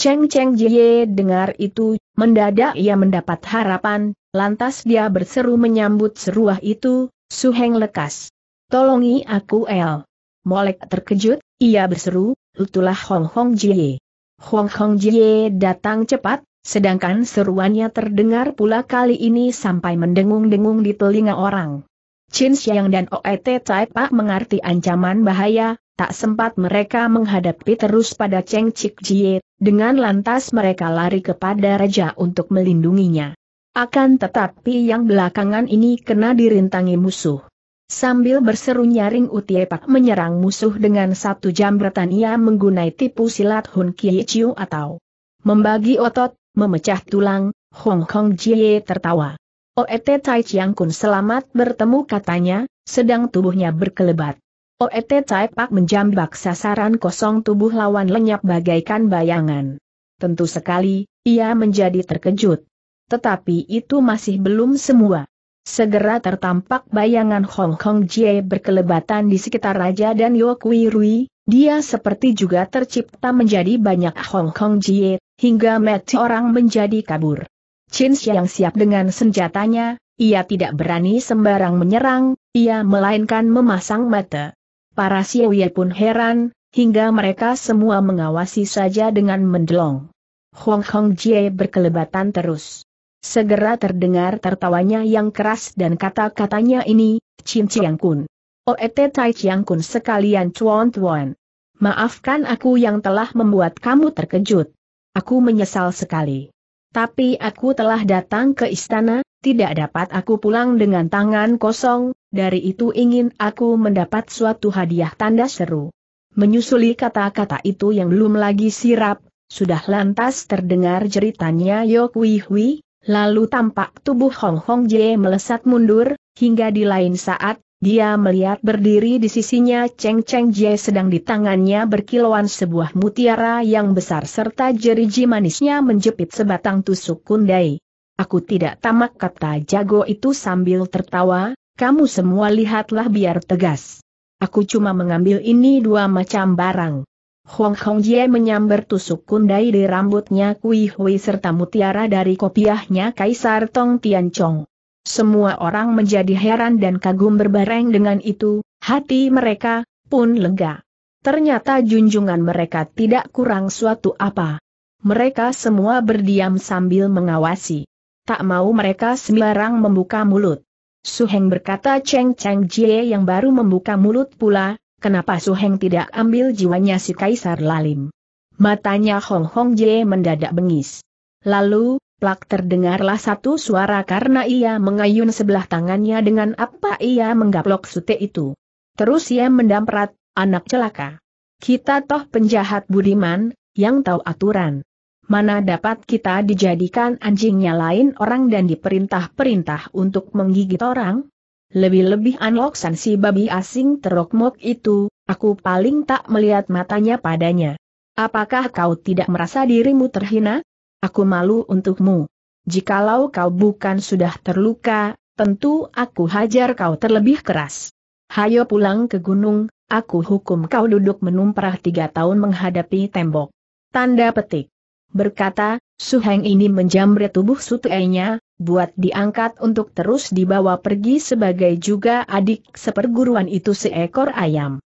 Cheng Cheng Jie dengar itu, mendadak ia mendapat harapan, lantas dia berseru menyambut seruah itu, Suheng lekas. Tolongi aku El. Molek terkejut, ia berseru, lutulah Hong Hong Jie. Hong Hong Jie datang cepat, sedangkan seruannya terdengar pula kali ini sampai mendengung-dengung di telinga orang. Chin Xiang dan Oet Tai Pak mengerti ancaman bahaya, tak sempat mereka menghadapi terus pada Cheng Chik Jie, dengan lantas mereka lari kepada raja untuk melindunginya. Akan tetapi yang belakangan ini kena dirintangi musuh. Sambil berseru nyaring Utiepak menyerang musuh dengan satu jambretan ia menggunai tipu silat Hun Kie Chiu atau membagi otot, memecah tulang, Hong Kong Jie tertawa. Oete Tai Chiang Kun selamat bertemu katanya, sedang tubuhnya berkelebat. Oete Tai Pak menjambak sasaran kosong tubuh lawan lenyap bagaikan bayangan. Tentu sekali, ia menjadi terkejut. Tetapi itu masih belum semua. Segera tertampak bayangan Hong Kong Jie berkelebatan di sekitar Raja dan Yokwi Rui, dia seperti juga tercipta menjadi banyak Hong Kong Jie, hingga mati orang menjadi kabur. Chin yang siap dengan senjatanya, ia tidak berani sembarang menyerang, ia melainkan memasang mata. Para Siawie pun heran, hingga mereka semua mengawasi saja dengan mendelong. Hong Kong Jie berkelebatan terus. Segera terdengar tertawanya yang keras dan kata-katanya ini, Chin Chiang Kun. Oet oh, Tai Chiang Kun sekalian Chuan Tuan. Maafkan aku yang telah membuat kamu terkejut. Aku menyesal sekali. Tapi aku telah datang ke istana, tidak dapat aku pulang dengan tangan kosong, dari itu ingin aku mendapat suatu hadiah tanda seru. Menyusuli kata-kata itu yang belum lagi sirap, sudah lantas terdengar jeritannya Yok Wih Lalu tampak tubuh Hong Hong Jie melesat mundur, hingga di lain saat, dia melihat berdiri di sisinya Cheng Cheng Jie sedang di tangannya berkilauan sebuah mutiara yang besar serta jeriji manisnya menjepit sebatang tusuk kundai. Aku tidak tamak kata jago itu sambil tertawa, kamu semua lihatlah biar tegas. Aku cuma mengambil ini dua macam barang. Hong Kong Jie menyambar tusuk kundai di rambutnya Kui Hui serta mutiara dari kopiahnya Kaisar Tong Tian Chong. Semua orang menjadi heran dan kagum berbareng dengan itu, hati mereka pun lega. Ternyata junjungan mereka tidak kurang suatu apa. Mereka semua berdiam sambil mengawasi. Tak mau mereka sembarang membuka mulut. Su Heng berkata Cheng Cheng Jie yang baru membuka mulut pula, Kenapa Su Heng tidak ambil jiwanya si Kaisar Lalim? Matanya Hong Hong Jie mendadak bengis. Lalu, plak terdengarlah satu suara karena ia mengayun sebelah tangannya dengan apa ia menggaplok sute itu. Terus ia mendamprat, anak celaka. Kita toh penjahat budiman, yang tahu aturan. Mana dapat kita dijadikan anjingnya lain orang dan diperintah-perintah untuk menggigit orang? Lebih-lebih san si babi asing terokmok itu, aku paling tak melihat matanya padanya. Apakah kau tidak merasa dirimu terhina? Aku malu untukmu. Jikalau kau bukan sudah terluka, tentu aku hajar kau terlebih keras. Hayo pulang ke gunung, aku hukum kau duduk menumprah tiga tahun menghadapi tembok. Tanda petik. Berkata, Suheng ini menjamret tubuh sutenya, buat diangkat untuk terus dibawa pergi sebagai juga adik seperguruan itu seekor ayam.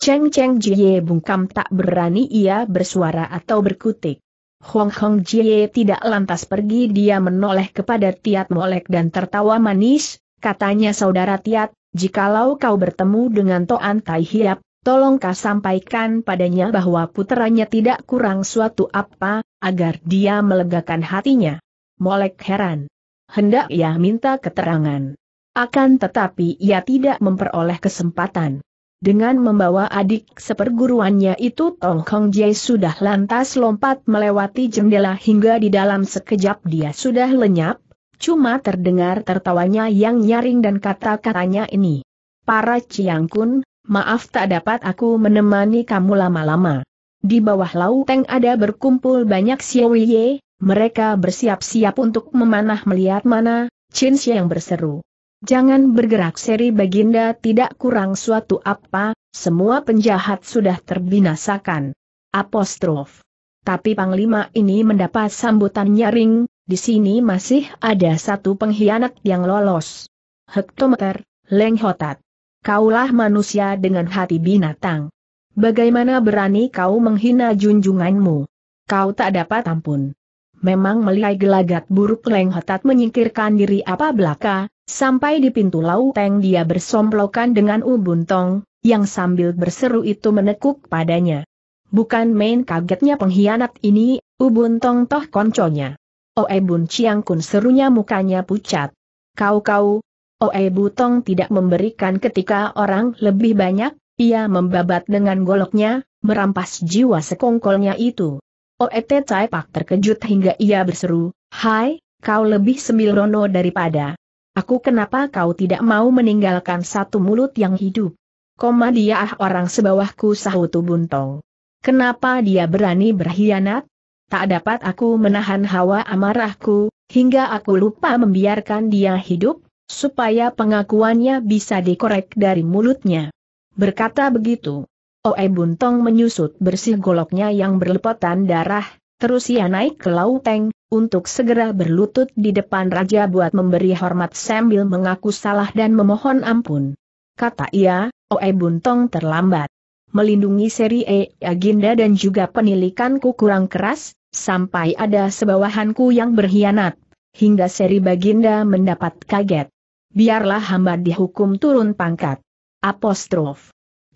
Cheng Cheng Jie bungkam tak berani ia bersuara atau berkutik. Hong Hong Jie tidak lantas pergi dia menoleh kepada Tiat Molek dan tertawa manis, katanya saudara Tiat, jikalau kau bertemu dengan Toan Tai Hiap, tolong kau sampaikan padanya bahwa puteranya tidak kurang suatu apa, agar dia melegakan hatinya. Molek heran hendak ia minta keterangan. Akan tetapi ia tidak memperoleh kesempatan. Dengan membawa adik seperguruannya itu Tong Kong Jai sudah lantas lompat melewati jendela hingga di dalam sekejap dia sudah lenyap, cuma terdengar tertawanya yang nyaring dan kata-katanya ini. Para Kun, maaf tak dapat aku menemani kamu lama-lama. Di bawah lauteng ada berkumpul banyak Ye. Mereka bersiap-siap untuk memanah melihat mana, Chin yang berseru. Jangan bergerak seri baginda tidak kurang suatu apa, semua penjahat sudah terbinasakan. Apostrof. Tapi Panglima ini mendapat sambutan nyaring, di sini masih ada satu pengkhianat yang lolos. Hektometer, Leng Hotat. Kaulah manusia dengan hati binatang. Bagaimana berani kau menghina junjunganmu? Kau tak dapat ampun. Memang melihat gelagat buruk Leng Hotat menyingkirkan diri apa belaka, sampai di pintu lauteng dia bersomplokan dengan Ubun Tong, yang sambil berseru itu menekuk padanya. Bukan main kagetnya pengkhianat ini, Ubun Tong toh konconya. Oe Bun Chiang Kun serunya mukanya pucat. Kau-kau, Oe Butong tidak memberikan ketika orang lebih banyak, ia membabat dengan goloknya, merampas jiwa sekongkolnya itu. Oet Cai Pak terkejut hingga ia berseru, Hai, kau lebih rono daripada. Aku kenapa kau tidak mau meninggalkan satu mulut yang hidup? Koma dia ah orang sebawahku sahutu buntong. Kenapa dia berani berkhianat? Tak dapat aku menahan hawa amarahku, hingga aku lupa membiarkan dia hidup, supaya pengakuannya bisa dikorek dari mulutnya. Berkata begitu, Oe Buntong menyusut bersih goloknya yang berlepotan darah, terus ia naik ke lauteng, untuk segera berlutut di depan raja buat memberi hormat sambil mengaku salah dan memohon ampun. Kata ia, Oe Buntong terlambat. Melindungi seri E agenda dan juga penilikanku kurang keras, sampai ada sebawahanku yang berkhianat, hingga seri Baginda mendapat kaget. Biarlah hamba dihukum turun pangkat. Apostrof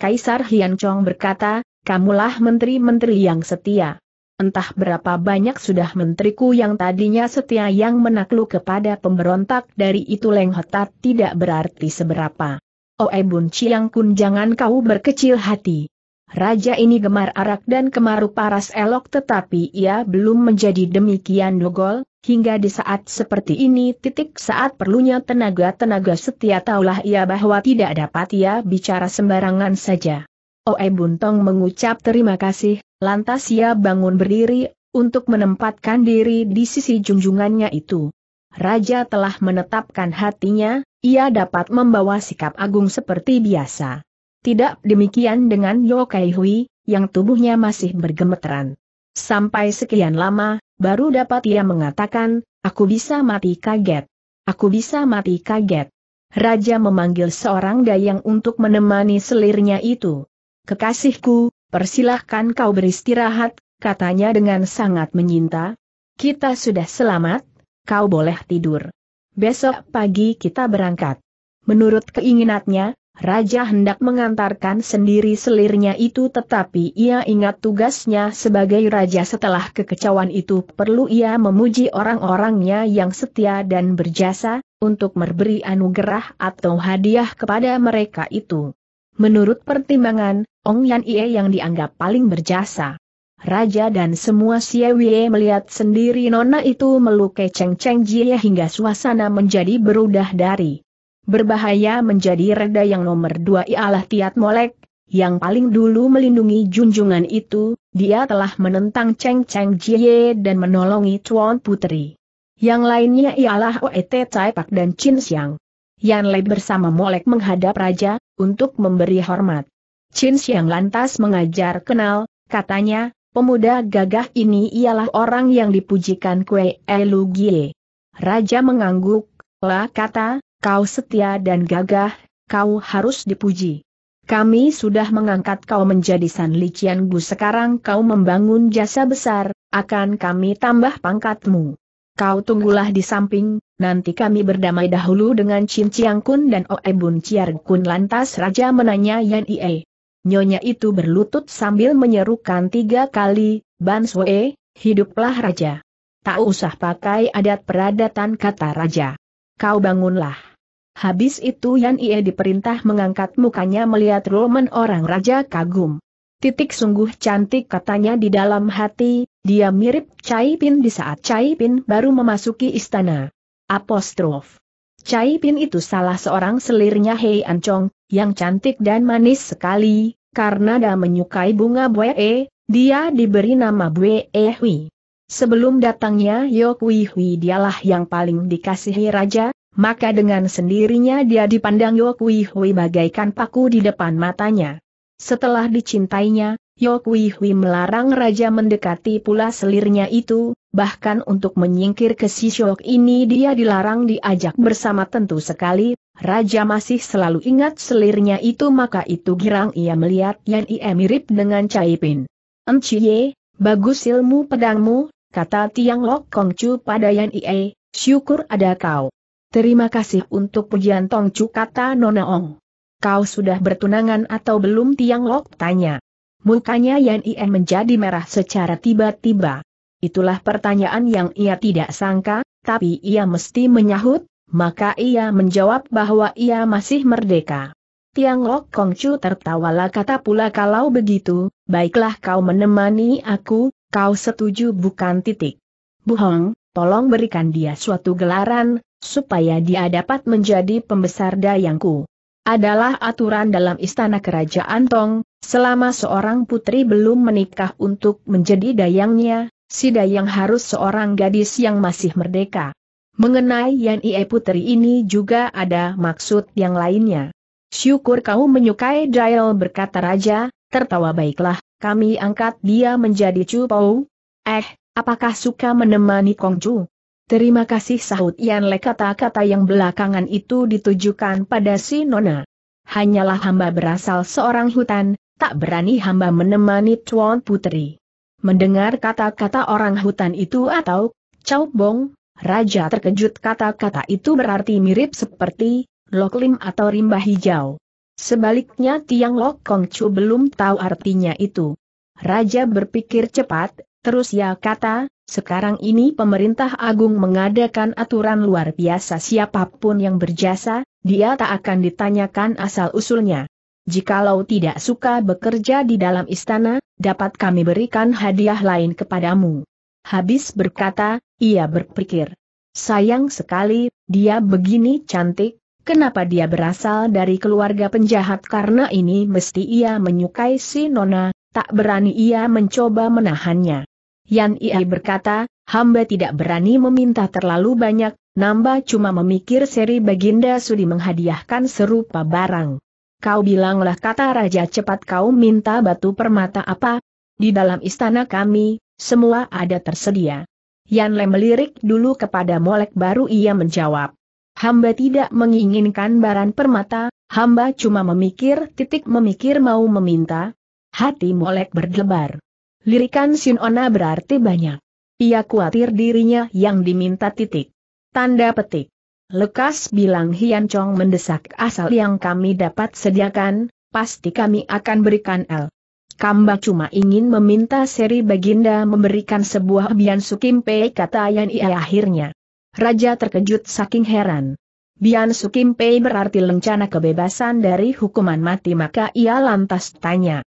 Kaisar Hian Chong berkata, kamulah menteri-menteri yang setia. Entah berapa banyak sudah menteriku yang tadinya setia yang menakluk kepada pemberontak dari itu Leng tidak berarti seberapa. Oe Bun Chiang Kun jangan kau berkecil hati. Raja ini gemar arak dan kemaru paras elok tetapi ia belum menjadi demikian dogol, Hingga di saat seperti ini titik saat perlunya tenaga-tenaga setia taulah ia bahwa tidak dapat ia bicara sembarangan saja. Oe Buntong mengucap terima kasih, lantas ia bangun berdiri, untuk menempatkan diri di sisi junjungannya itu. Raja telah menetapkan hatinya, ia dapat membawa sikap agung seperti biasa. Tidak demikian dengan Yo Hui, yang tubuhnya masih bergemeteran. Sampai sekian lama, Baru dapat ia mengatakan, aku bisa mati kaget. Aku bisa mati kaget. Raja memanggil seorang dayang untuk menemani selirnya itu. Kekasihku, persilahkan kau beristirahat, katanya dengan sangat menyinta. Kita sudah selamat, kau boleh tidur. Besok pagi kita berangkat. Menurut keinginannya, Raja hendak mengantarkan sendiri selirnya itu tetapi ia ingat tugasnya sebagai raja setelah kekecauan itu perlu ia memuji orang-orangnya yang setia dan berjasa, untuk memberi anugerah atau hadiah kepada mereka itu. Menurut pertimbangan, Ong Yan Ie yang dianggap paling berjasa. Raja dan semua Siewie melihat sendiri nona itu melukai Cheng Cheng Jie hingga suasana menjadi berudah dari Berbahaya menjadi reda yang nomor dua ialah Tiat Molek, yang paling dulu melindungi junjungan itu, dia telah menentang Cheng Cheng Jie dan menolongi Chuan Putri. Yang lainnya ialah Oet Pak dan Chin Xiang. Yan Lei bersama Molek menghadap raja, untuk memberi hormat. Chin Xiang lantas mengajar kenal, katanya, pemuda gagah ini ialah orang yang dipujikan Kue Elu Gie. Raja mengangguk, lah kata, kau setia dan gagah, kau harus dipuji. Kami sudah mengangkat kau menjadi San Lician Gu sekarang kau membangun jasa besar, akan kami tambah pangkatmu. Kau tunggulah di samping, nanti kami berdamai dahulu dengan Chin Chiang Kun dan Oe Bun Chiar Kun lantas Raja menanya Yan Ie. Nyonya itu berlutut sambil menyerukan tiga kali, Ban Sue, hiduplah Raja. Tak usah pakai adat peradatan kata Raja. Kau bangunlah. Habis itu Yan Ie diperintah mengangkat mukanya melihat Roman orang raja kagum. Titik sungguh cantik katanya di dalam hati, dia mirip Cai Pin di saat Cai Pin baru memasuki istana. Apostrof. Chai Pin itu salah seorang selirnya Hei Ancong, yang cantik dan manis sekali, karena dia menyukai bunga Bue, e, dia diberi nama Bue e Hui. Sebelum datangnya Yok Hui Hui dialah yang paling dikasihi raja, maka dengan sendirinya dia dipandang Yok Wi Hui bagaikan paku di depan matanya. Setelah dicintainya, Yok Wi Hui melarang raja mendekati pula selirnya itu, bahkan untuk menyingkir ke si Shok ini dia dilarang diajak bersama tentu sekali, raja masih selalu ingat selirnya itu maka itu girang ia melihat Yan Ie mirip dengan Cai Pin. Enciye, bagus ilmu pedangmu, kata Tiang Lok Chu pada Yan Ie, syukur ada kau. Terima kasih untuk pujian Tongcu kata Nona Ong. Kau sudah bertunangan atau belum Tiang Lok tanya. Mukanya Yan Ien menjadi merah secara tiba-tiba. Itulah pertanyaan yang ia tidak sangka, tapi ia mesti menyahut, maka ia menjawab bahwa ia masih merdeka. Tiang Lok Kongcu tertawalah kata pula kalau begitu, baiklah kau menemani aku, kau setuju bukan titik. Bu Hong, tolong berikan dia suatu gelaran, supaya dia dapat menjadi pembesar dayangku. Adalah aturan dalam istana kerajaan Tong, selama seorang putri belum menikah untuk menjadi dayangnya, si dayang harus seorang gadis yang masih merdeka. Mengenai Yan Ie Putri ini juga ada maksud yang lainnya. Syukur kau menyukai Jael berkata Raja, tertawa baiklah, kami angkat dia menjadi Chu Pou. Eh, apakah suka menemani Kongju? Terima kasih sahut Yan Le kata-kata yang belakangan itu ditujukan pada si Nona. Hanyalah hamba berasal seorang hutan, tak berani hamba menemani Tuan Putri. Mendengar kata-kata orang hutan itu atau Chow Bong, Raja terkejut kata-kata itu berarti mirip seperti Loklim atau rimba hijau. Sebaliknya Tiang Lok Kong Chu belum tahu artinya itu. Raja berpikir cepat, terus ya kata, sekarang ini pemerintah agung mengadakan aturan luar biasa siapapun yang berjasa, dia tak akan ditanyakan asal-usulnya. Jikalau tidak suka bekerja di dalam istana, dapat kami berikan hadiah lain kepadamu. Habis berkata, ia berpikir. Sayang sekali, dia begini cantik, kenapa dia berasal dari keluarga penjahat karena ini mesti ia menyukai si Nona, tak berani ia mencoba menahannya. Yan Ie berkata, hamba tidak berani meminta terlalu banyak, nambah cuma memikir seri Baginda Sudi menghadiahkan serupa barang. Kau bilanglah kata Raja cepat kau minta batu permata apa? Di dalam istana kami, semua ada tersedia. Yan Le melirik dulu kepada Molek baru ia menjawab. Hamba tidak menginginkan barang permata, hamba cuma memikir titik memikir mau meminta. Hati Molek berdebar. Lirikan Ona berarti banyak. Ia khawatir dirinya yang diminta titik. Tanda petik. Lekas bilang Hian Chong mendesak asal yang kami dapat sediakan, pasti kami akan berikan L. Kamba cuma ingin meminta seri baginda memberikan sebuah Bian Sukimpe kata Yan Ia akhirnya. Raja terkejut saking heran. Bian Sukimpe berarti lencana kebebasan dari hukuman mati maka ia lantas tanya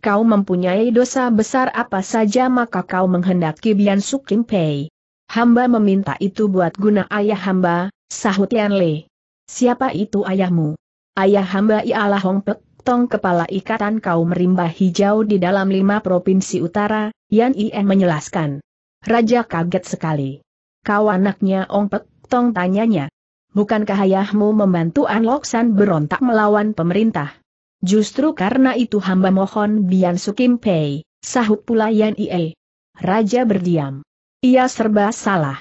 kau mempunyai dosa besar apa saja maka kau menghendaki Bian Su Kim Pei. Hamba meminta itu buat guna ayah hamba, sahut Yan Le. Siapa itu ayahmu? Ayah hamba ialah Hong Pek Tong Kepala Ikatan kau Rimba Hijau di dalam lima provinsi utara, Yan Ien menjelaskan. Raja kaget sekali. Kau anaknya Hong Pek Tong tanyanya. Bukankah ayahmu membantu An San berontak melawan pemerintah? Justru karena itu hamba mohon Bian Sukim Pei, sahut pula Yan Ie. Raja berdiam. Ia serba salah.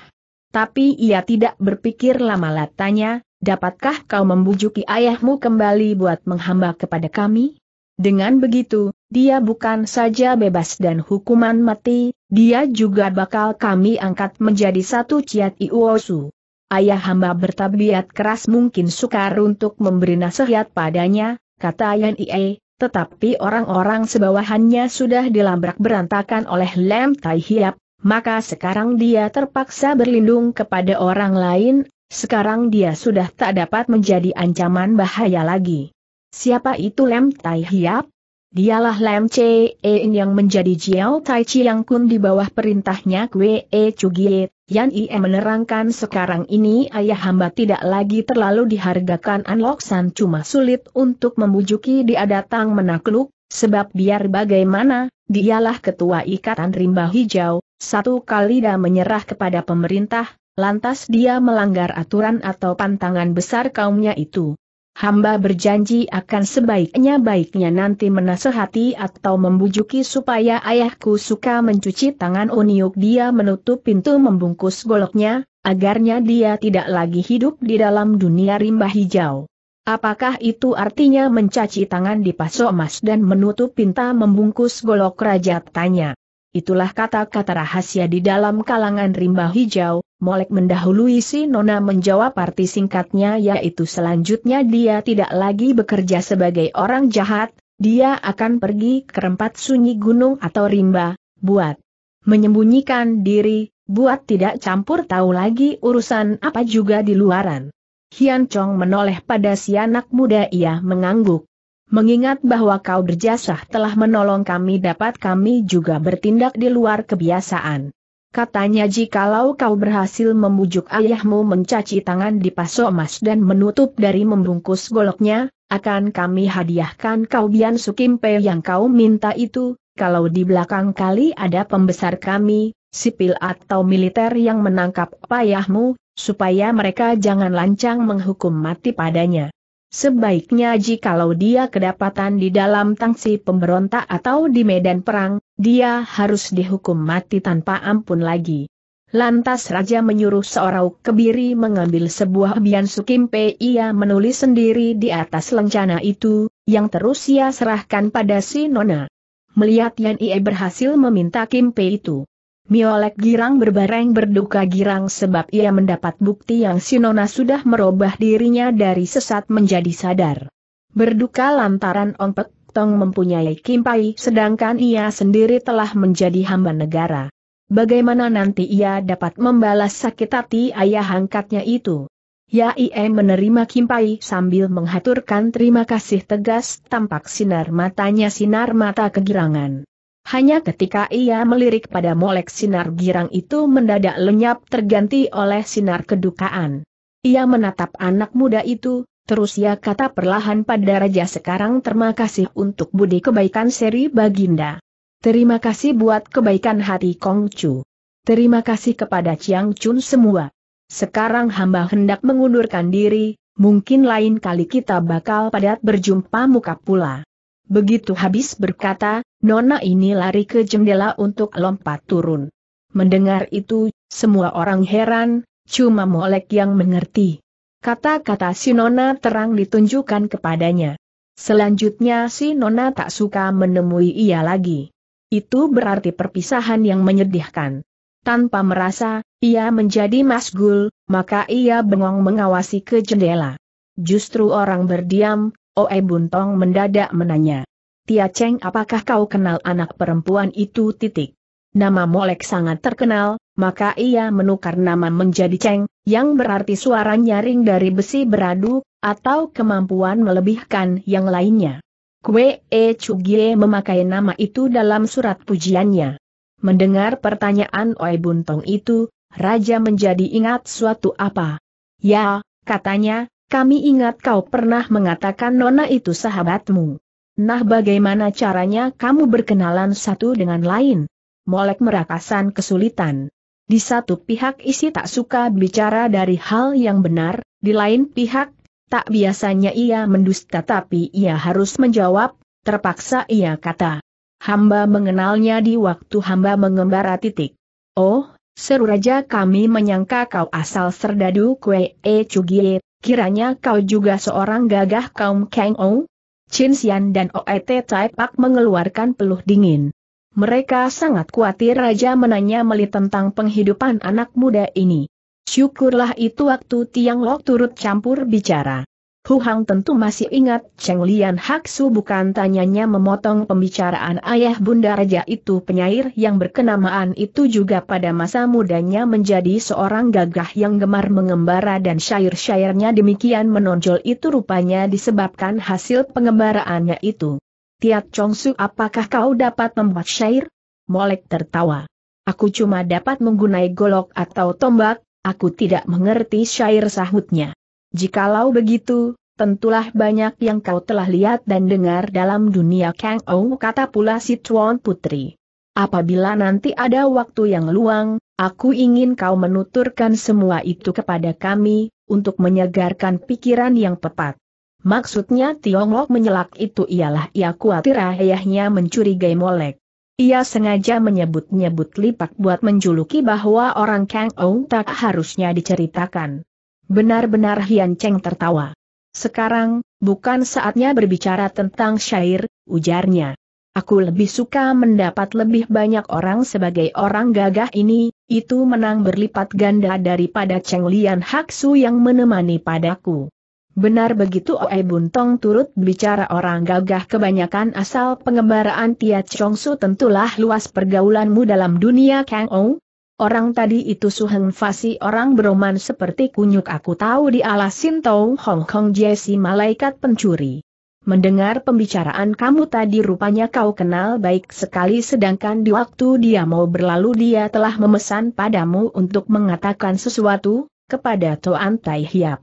Tapi ia tidak berpikir lama latanya, dapatkah kau membujuki ayahmu kembali buat menghamba kepada kami? Dengan begitu, dia bukan saja bebas dan hukuman mati, dia juga bakal kami angkat menjadi satu ciat iuosu. Ayah hamba bertabiat keras mungkin sukar untuk memberi nasihat padanya, kata Yan Ie, tetapi orang-orang sebawahannya sudah dilabrak berantakan oleh Lem Tai Hiap, maka sekarang dia terpaksa berlindung kepada orang lain, sekarang dia sudah tak dapat menjadi ancaman bahaya lagi. Siapa itu Lem Tai Hiap? Dialah Lam Che En yang menjadi Jiao Tai Chiang Kun di bawah perintahnya Kwe E Chugie, Yan Ie menerangkan sekarang ini ayah hamba tidak lagi terlalu dihargakan An San cuma sulit untuk membujuki dia datang menakluk, sebab biar bagaimana, dialah ketua ikatan rimba hijau, satu kali dah menyerah kepada pemerintah, lantas dia melanggar aturan atau pantangan besar kaumnya itu hamba berjanji akan sebaiknya-baiknya nanti menasehati atau membujuki supaya ayahku suka mencuci tangan Uniuk dia menutup pintu membungkus goloknya, agarnya dia tidak lagi hidup di dalam dunia rimba hijau. Apakah itu artinya mencaci tangan di pasok emas dan menutup pinta membungkus golok raja tanya. Itulah kata-kata rahasia di dalam kalangan rimba hijau, Molek mendahului si Nona menjawab arti singkatnya yaitu selanjutnya dia tidak lagi bekerja sebagai orang jahat, dia akan pergi ke tempat sunyi gunung atau rimba, buat menyembunyikan diri, buat tidak campur tahu lagi urusan apa juga di luaran. Hian Chong menoleh pada si anak muda ia mengangguk. Mengingat bahwa kau berjasa telah menolong kami dapat kami juga bertindak di luar kebiasaan. Katanya jikalau kau berhasil membujuk ayahmu mencaci tangan di pasok emas dan menutup dari membungkus goloknya, akan kami hadiahkan kau Bian Sukimpe yang kau minta itu, kalau di belakang kali ada pembesar kami, sipil atau militer yang menangkap payahmu, supaya mereka jangan lancang menghukum mati padanya. Sebaiknya jikalau dia kedapatan di dalam tangsi pemberontak atau di medan perang, dia harus dihukum mati tanpa ampun lagi. Lantas Raja menyuruh seorang kebiri mengambil sebuah bian sukimpe ia menulis sendiri di atas lencana itu, yang terus ia serahkan pada si Nona. Melihat Yan Ie berhasil meminta kimpe itu. Miolek girang berbareng berduka girang sebab ia mendapat bukti yang si Nona sudah merubah dirinya dari sesat menjadi sadar. Berduka lantaran ompek Tong mempunyai kimpai sedangkan ia sendiri telah menjadi hamba negara. Bagaimana nanti ia dapat membalas sakit hati ayah angkatnya itu? Ya ia menerima kimpai sambil menghaturkan terima kasih tegas tampak sinar matanya sinar mata kegirangan. Hanya ketika ia melirik pada molek sinar girang itu mendadak lenyap terganti oleh sinar kedukaan. Ia menatap anak muda itu, Terus ia ya kata perlahan pada Raja sekarang terima kasih untuk budi kebaikan seri Baginda. Terima kasih buat kebaikan hati Kong Chu. Terima kasih kepada Chiang Chun semua. Sekarang hamba hendak mengundurkan diri, mungkin lain kali kita bakal padat berjumpa muka pula. Begitu habis berkata, Nona ini lari ke jendela untuk lompat turun. Mendengar itu, semua orang heran, cuma Molek yang mengerti. Kata-kata si Nona terang ditunjukkan kepadanya. Selanjutnya si Nona tak suka menemui ia lagi. Itu berarti perpisahan yang menyedihkan. Tanpa merasa, ia menjadi masgul, maka ia bengong mengawasi ke jendela. Justru orang berdiam, Oe Buntong mendadak menanya. Tia Cheng apakah kau kenal anak perempuan itu titik? Nama Molek sangat terkenal, maka ia menukar nama menjadi Cheng, yang berarti suara nyaring dari besi beradu, atau kemampuan melebihkan yang lainnya. Kwe E Chugie memakai nama itu dalam surat pujiannya. Mendengar pertanyaan Oi Buntong itu, Raja menjadi ingat suatu apa. Ya, katanya, kami ingat kau pernah mengatakan Nona itu sahabatmu. Nah bagaimana caranya kamu berkenalan satu dengan lain? molek merakasan kesulitan. Di satu pihak isi tak suka bicara dari hal yang benar, di lain pihak, tak biasanya ia mendusta tapi ia harus menjawab, terpaksa ia kata. Hamba mengenalnya di waktu hamba mengembara titik. Oh, seru raja kami menyangka kau asal serdadu kue e eh, cugie, kiranya kau juga seorang gagah kaum Kang O? Chin Xian dan Oet Tai Pak mengeluarkan peluh dingin. Mereka sangat khawatir Raja menanya Meli tentang penghidupan anak muda ini. Syukurlah itu waktu Tiang Lok turut campur bicara. Hu Hang tentu masih ingat Cheng Lian Haksu bukan tanyanya memotong pembicaraan ayah bunda raja itu penyair yang berkenamaan itu juga pada masa mudanya menjadi seorang gagah yang gemar mengembara dan syair-syairnya demikian menonjol itu rupanya disebabkan hasil pengembaraannya itu. Tiat Chongsu apakah kau dapat membuat syair? Molek tertawa. Aku cuma dapat menggunai golok atau tombak, aku tidak mengerti syair sahutnya. Jikalau begitu, tentulah banyak yang kau telah lihat dan dengar dalam dunia Kang Ou kata pula si Tuan Putri. Apabila nanti ada waktu yang luang, aku ingin kau menuturkan semua itu kepada kami, untuk menyegarkan pikiran yang tepat. Maksudnya Tiongkok menyelak itu ialah ia khawatir ayahnya mencurigai molek. Ia sengaja menyebut-nyebut lipat buat menjuluki bahwa orang Kang Ou tak harusnya diceritakan. Benar-benar Hian Cheng tertawa. Sekarang, bukan saatnya berbicara tentang syair, ujarnya. Aku lebih suka mendapat lebih banyak orang sebagai orang gagah ini, itu menang berlipat ganda daripada Cheng Lian Haksu yang menemani padaku. Benar begitu Oe Buntong turut bicara orang gagah kebanyakan asal pengembaraan Tia Chong Su tentulah luas pergaulanmu dalam dunia Kang Ou. Orang tadi itu Suheng Fasi orang beroman seperti kunyuk aku tahu di ala sintou, Hong Kong Jesse malaikat pencuri. Mendengar pembicaraan kamu tadi rupanya kau kenal baik sekali sedangkan di waktu dia mau berlalu dia telah memesan padamu untuk mengatakan sesuatu, kepada Toan Tai Hiap.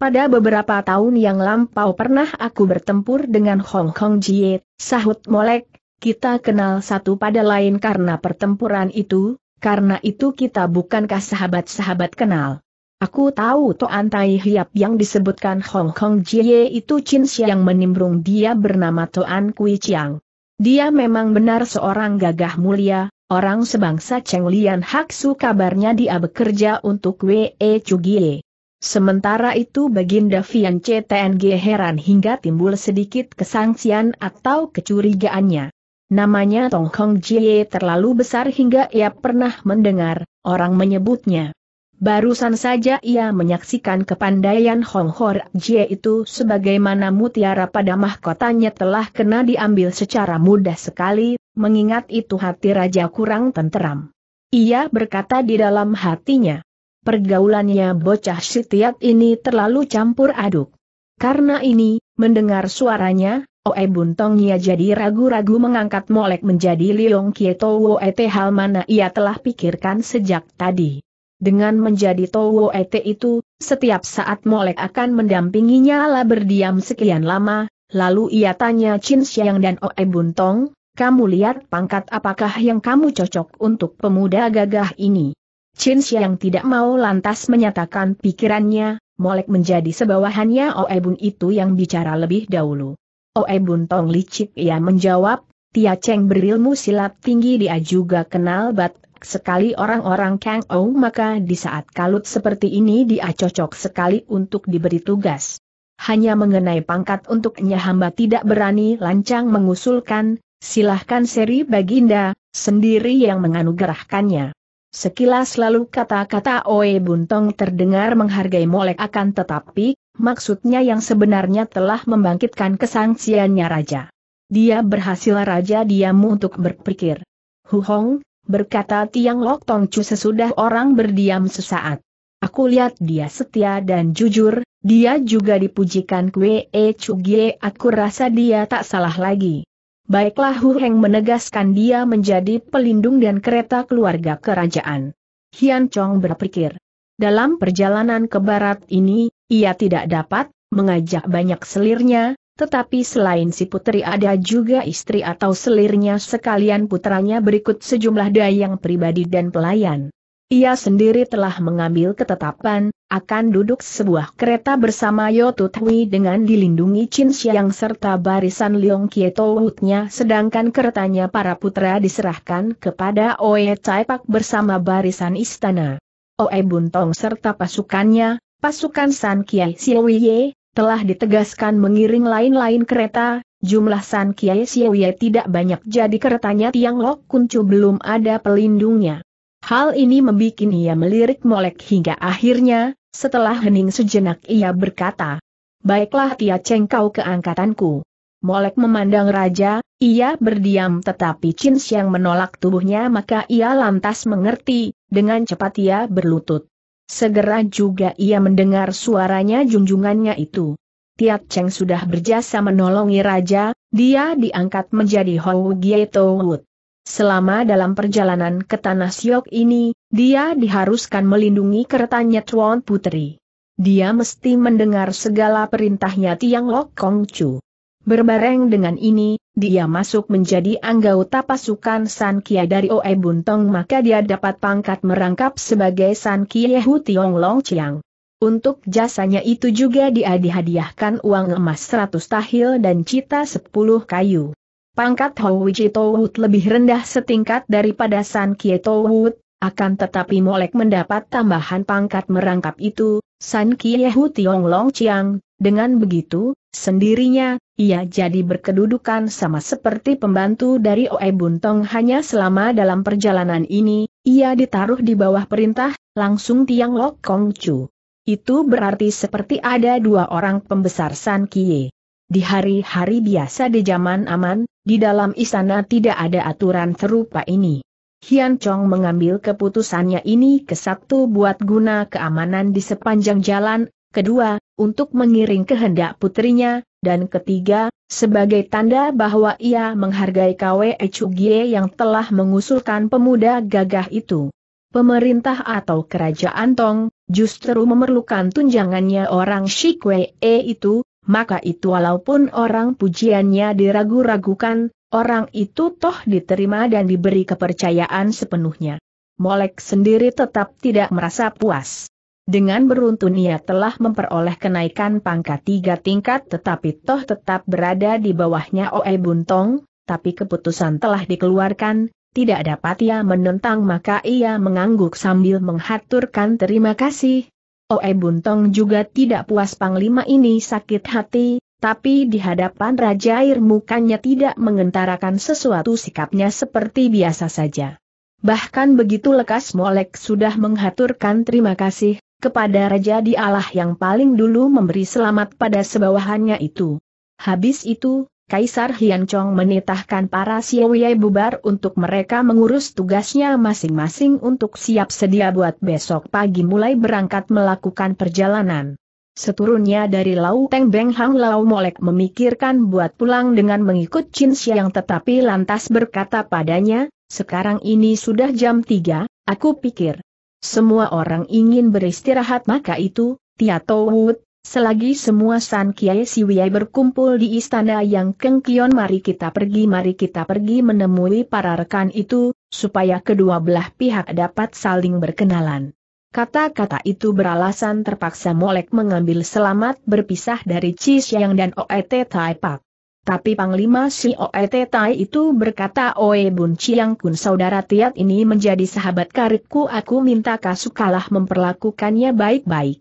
Pada beberapa tahun yang lampau pernah aku bertempur dengan Hong Kong Jie, sahut Molek, kita kenal satu pada lain karena pertempuran itu, karena itu kita bukankah sahabat-sahabat kenal. Aku tahu Toan Tai Hiap yang disebutkan Hong Kong Jie itu Chin yang menimbrung dia bernama Toan Kui Chiang. Dia memang benar seorang gagah mulia, orang sebangsa Cheng Lian Hak Su kabarnya dia bekerja untuk Chu Gie. Sementara itu Baginda Vian CTNG heran hingga timbul sedikit kesangsian atau kecurigaannya. Namanya Tong Kong Jie terlalu besar hingga ia pernah mendengar orang menyebutnya. Barusan saja ia menyaksikan kepandaian Hong Hor Jie itu sebagaimana mutiara pada mahkotanya telah kena diambil secara mudah sekali, mengingat itu hati raja kurang tenteram. Ia berkata di dalam hatinya, pergaulannya bocah setiat ini terlalu campur aduk. Karena ini, mendengar suaranya, Oe Buntong ia jadi ragu-ragu mengangkat molek menjadi Liong Kie Towo Ete hal mana ia telah pikirkan sejak tadi. Dengan menjadi Towo Ete itu, setiap saat molek akan mendampinginya ala berdiam sekian lama, lalu ia tanya Chin Xiang dan Oe Buntong, kamu lihat pangkat apakah yang kamu cocok untuk pemuda gagah ini. Chin Xiang tidak mau lantas menyatakan pikirannya, molek menjadi sebawahannya oh Bun itu yang bicara lebih dahulu. Oh Bun Tong licik ia menjawab, Tia Cheng berilmu silat tinggi dia juga kenal bat sekali orang-orang Kang Ou maka di saat kalut seperti ini dia cocok sekali untuk diberi tugas. Hanya mengenai pangkat untuknya hamba tidak berani lancang mengusulkan, silahkan seri baginda, sendiri yang menganugerahkannya. Sekilas lalu kata-kata Oe Buntong terdengar menghargai molek akan tetapi, maksudnya yang sebenarnya telah membangkitkan kesangsiannya raja. Dia berhasil raja diam untuk berpikir. Hu Hong, berkata Tiang Lok Tong Chu sesudah orang berdiam sesaat. Aku lihat dia setia dan jujur, dia juga dipujikan Kwe E Chu Gie aku rasa dia tak salah lagi. Baiklah Hu Heng menegaskan dia menjadi pelindung dan kereta keluarga kerajaan. Hian Chong berpikir. Dalam perjalanan ke barat ini, ia tidak dapat mengajak banyak selirnya, tetapi selain si putri ada juga istri atau selirnya sekalian putranya berikut sejumlah dayang pribadi dan pelayan. Ia sendiri telah mengambil ketetapan, akan duduk sebuah kereta bersama Yotu Tui dengan dilindungi Chin Xiang serta barisan Leong Kieto Wutnya sedangkan keretanya para putra diserahkan kepada Oe Chai Pak bersama barisan istana. Oe Buntong serta pasukannya, pasukan San Kiai Siowie, telah ditegaskan mengiring lain-lain kereta, jumlah San Kiai Siowie tidak banyak jadi keretanya Tiang Lok Kuncu belum ada pelindungnya. Hal ini membuat ia melirik molek hingga akhirnya, setelah hening sejenak ia berkata, Baiklah Tia Cheng kau ke angkatanku. Molek memandang raja, ia berdiam tetapi Chin Xiang menolak tubuhnya maka ia lantas mengerti, dengan cepat ia berlutut. Segera juga ia mendengar suaranya junjungannya itu. Tia Cheng sudah berjasa menolongi raja, dia diangkat menjadi Hou Gieto Wood. Selama dalam perjalanan ke Tanah Siok ini, dia diharuskan melindungi keretanya Tuan Putri. Dia mesti mendengar segala perintahnya Tiang Lok Kong Chu. Berbareng dengan ini, dia masuk menjadi anggota pasukan San Kia dari Oe Buntong maka dia dapat pangkat merangkap sebagai San Kia Hu Tiong Long Chiang. Untuk jasanya itu juga dia dihadiahkan uang emas 100 tahil dan cita 10 kayu. Pangkat Houji Tohut lebih rendah setingkat daripada San Kie Tohut, akan tetapi Molek mendapat tambahan pangkat merangkap itu, San Hu Tiong Long Chiang, dengan begitu, sendirinya, ia jadi berkedudukan sama seperti pembantu dari Oe Buntong hanya selama dalam perjalanan ini, ia ditaruh di bawah perintah, langsung Tiang Lok Kong Chu. Itu berarti seperti ada dua orang pembesar San Kie. Di hari-hari biasa di zaman aman, di dalam istana tidak ada aturan serupa ini. Hian Chong mengambil keputusannya ini ke satu buat guna keamanan di sepanjang jalan, kedua, untuk mengiring kehendak putrinya, dan ketiga, sebagai tanda bahwa ia menghargai KW Echugie yang telah mengusulkan pemuda gagah itu. Pemerintah atau kerajaan Tong, justru memerlukan tunjangannya orang E itu, maka itu walaupun orang pujiannya diragu-ragukan, orang itu toh diterima dan diberi kepercayaan sepenuhnya. Molek sendiri tetap tidak merasa puas. Dengan beruntun ia telah memperoleh kenaikan pangkat tiga tingkat tetapi toh tetap berada di bawahnya Oe Buntong, tapi keputusan telah dikeluarkan, tidak dapat ia menentang maka ia mengangguk sambil menghaturkan terima kasih, Oe Buntong juga tidak puas Panglima ini sakit hati, tapi di hadapan Raja Air mukanya tidak mengentarakan sesuatu sikapnya seperti biasa saja. Bahkan begitu lekas Molek sudah menghaturkan terima kasih, kepada Raja dialah yang paling dulu memberi selamat pada sebawahannya itu. Habis itu, Kaisar Hian Chong menitahkan para Siawiyai bubar untuk mereka mengurus tugasnya masing-masing untuk siap sedia buat besok pagi mulai berangkat melakukan perjalanan. Seturunnya dari Lau Teng Beng Hang Lau Molek memikirkan buat pulang dengan mengikut Chin Siang tetapi lantas berkata padanya, sekarang ini sudah jam 3, aku pikir. Semua orang ingin beristirahat maka itu, Tia Wut, Selagi semua San Kiai Siwiai berkumpul di istana yang kengkion, mari kita pergi mari kita pergi menemui para rekan itu, supaya kedua belah pihak dapat saling berkenalan. Kata-kata itu beralasan terpaksa Molek mengambil selamat berpisah dari Chi Xiang dan Oet Tai Pak. Tapi Panglima si Oet Tai itu berkata Oe Bun Chiang Kun saudara Tiat ini menjadi sahabat karibku aku minta kasukalah memperlakukannya baik-baik.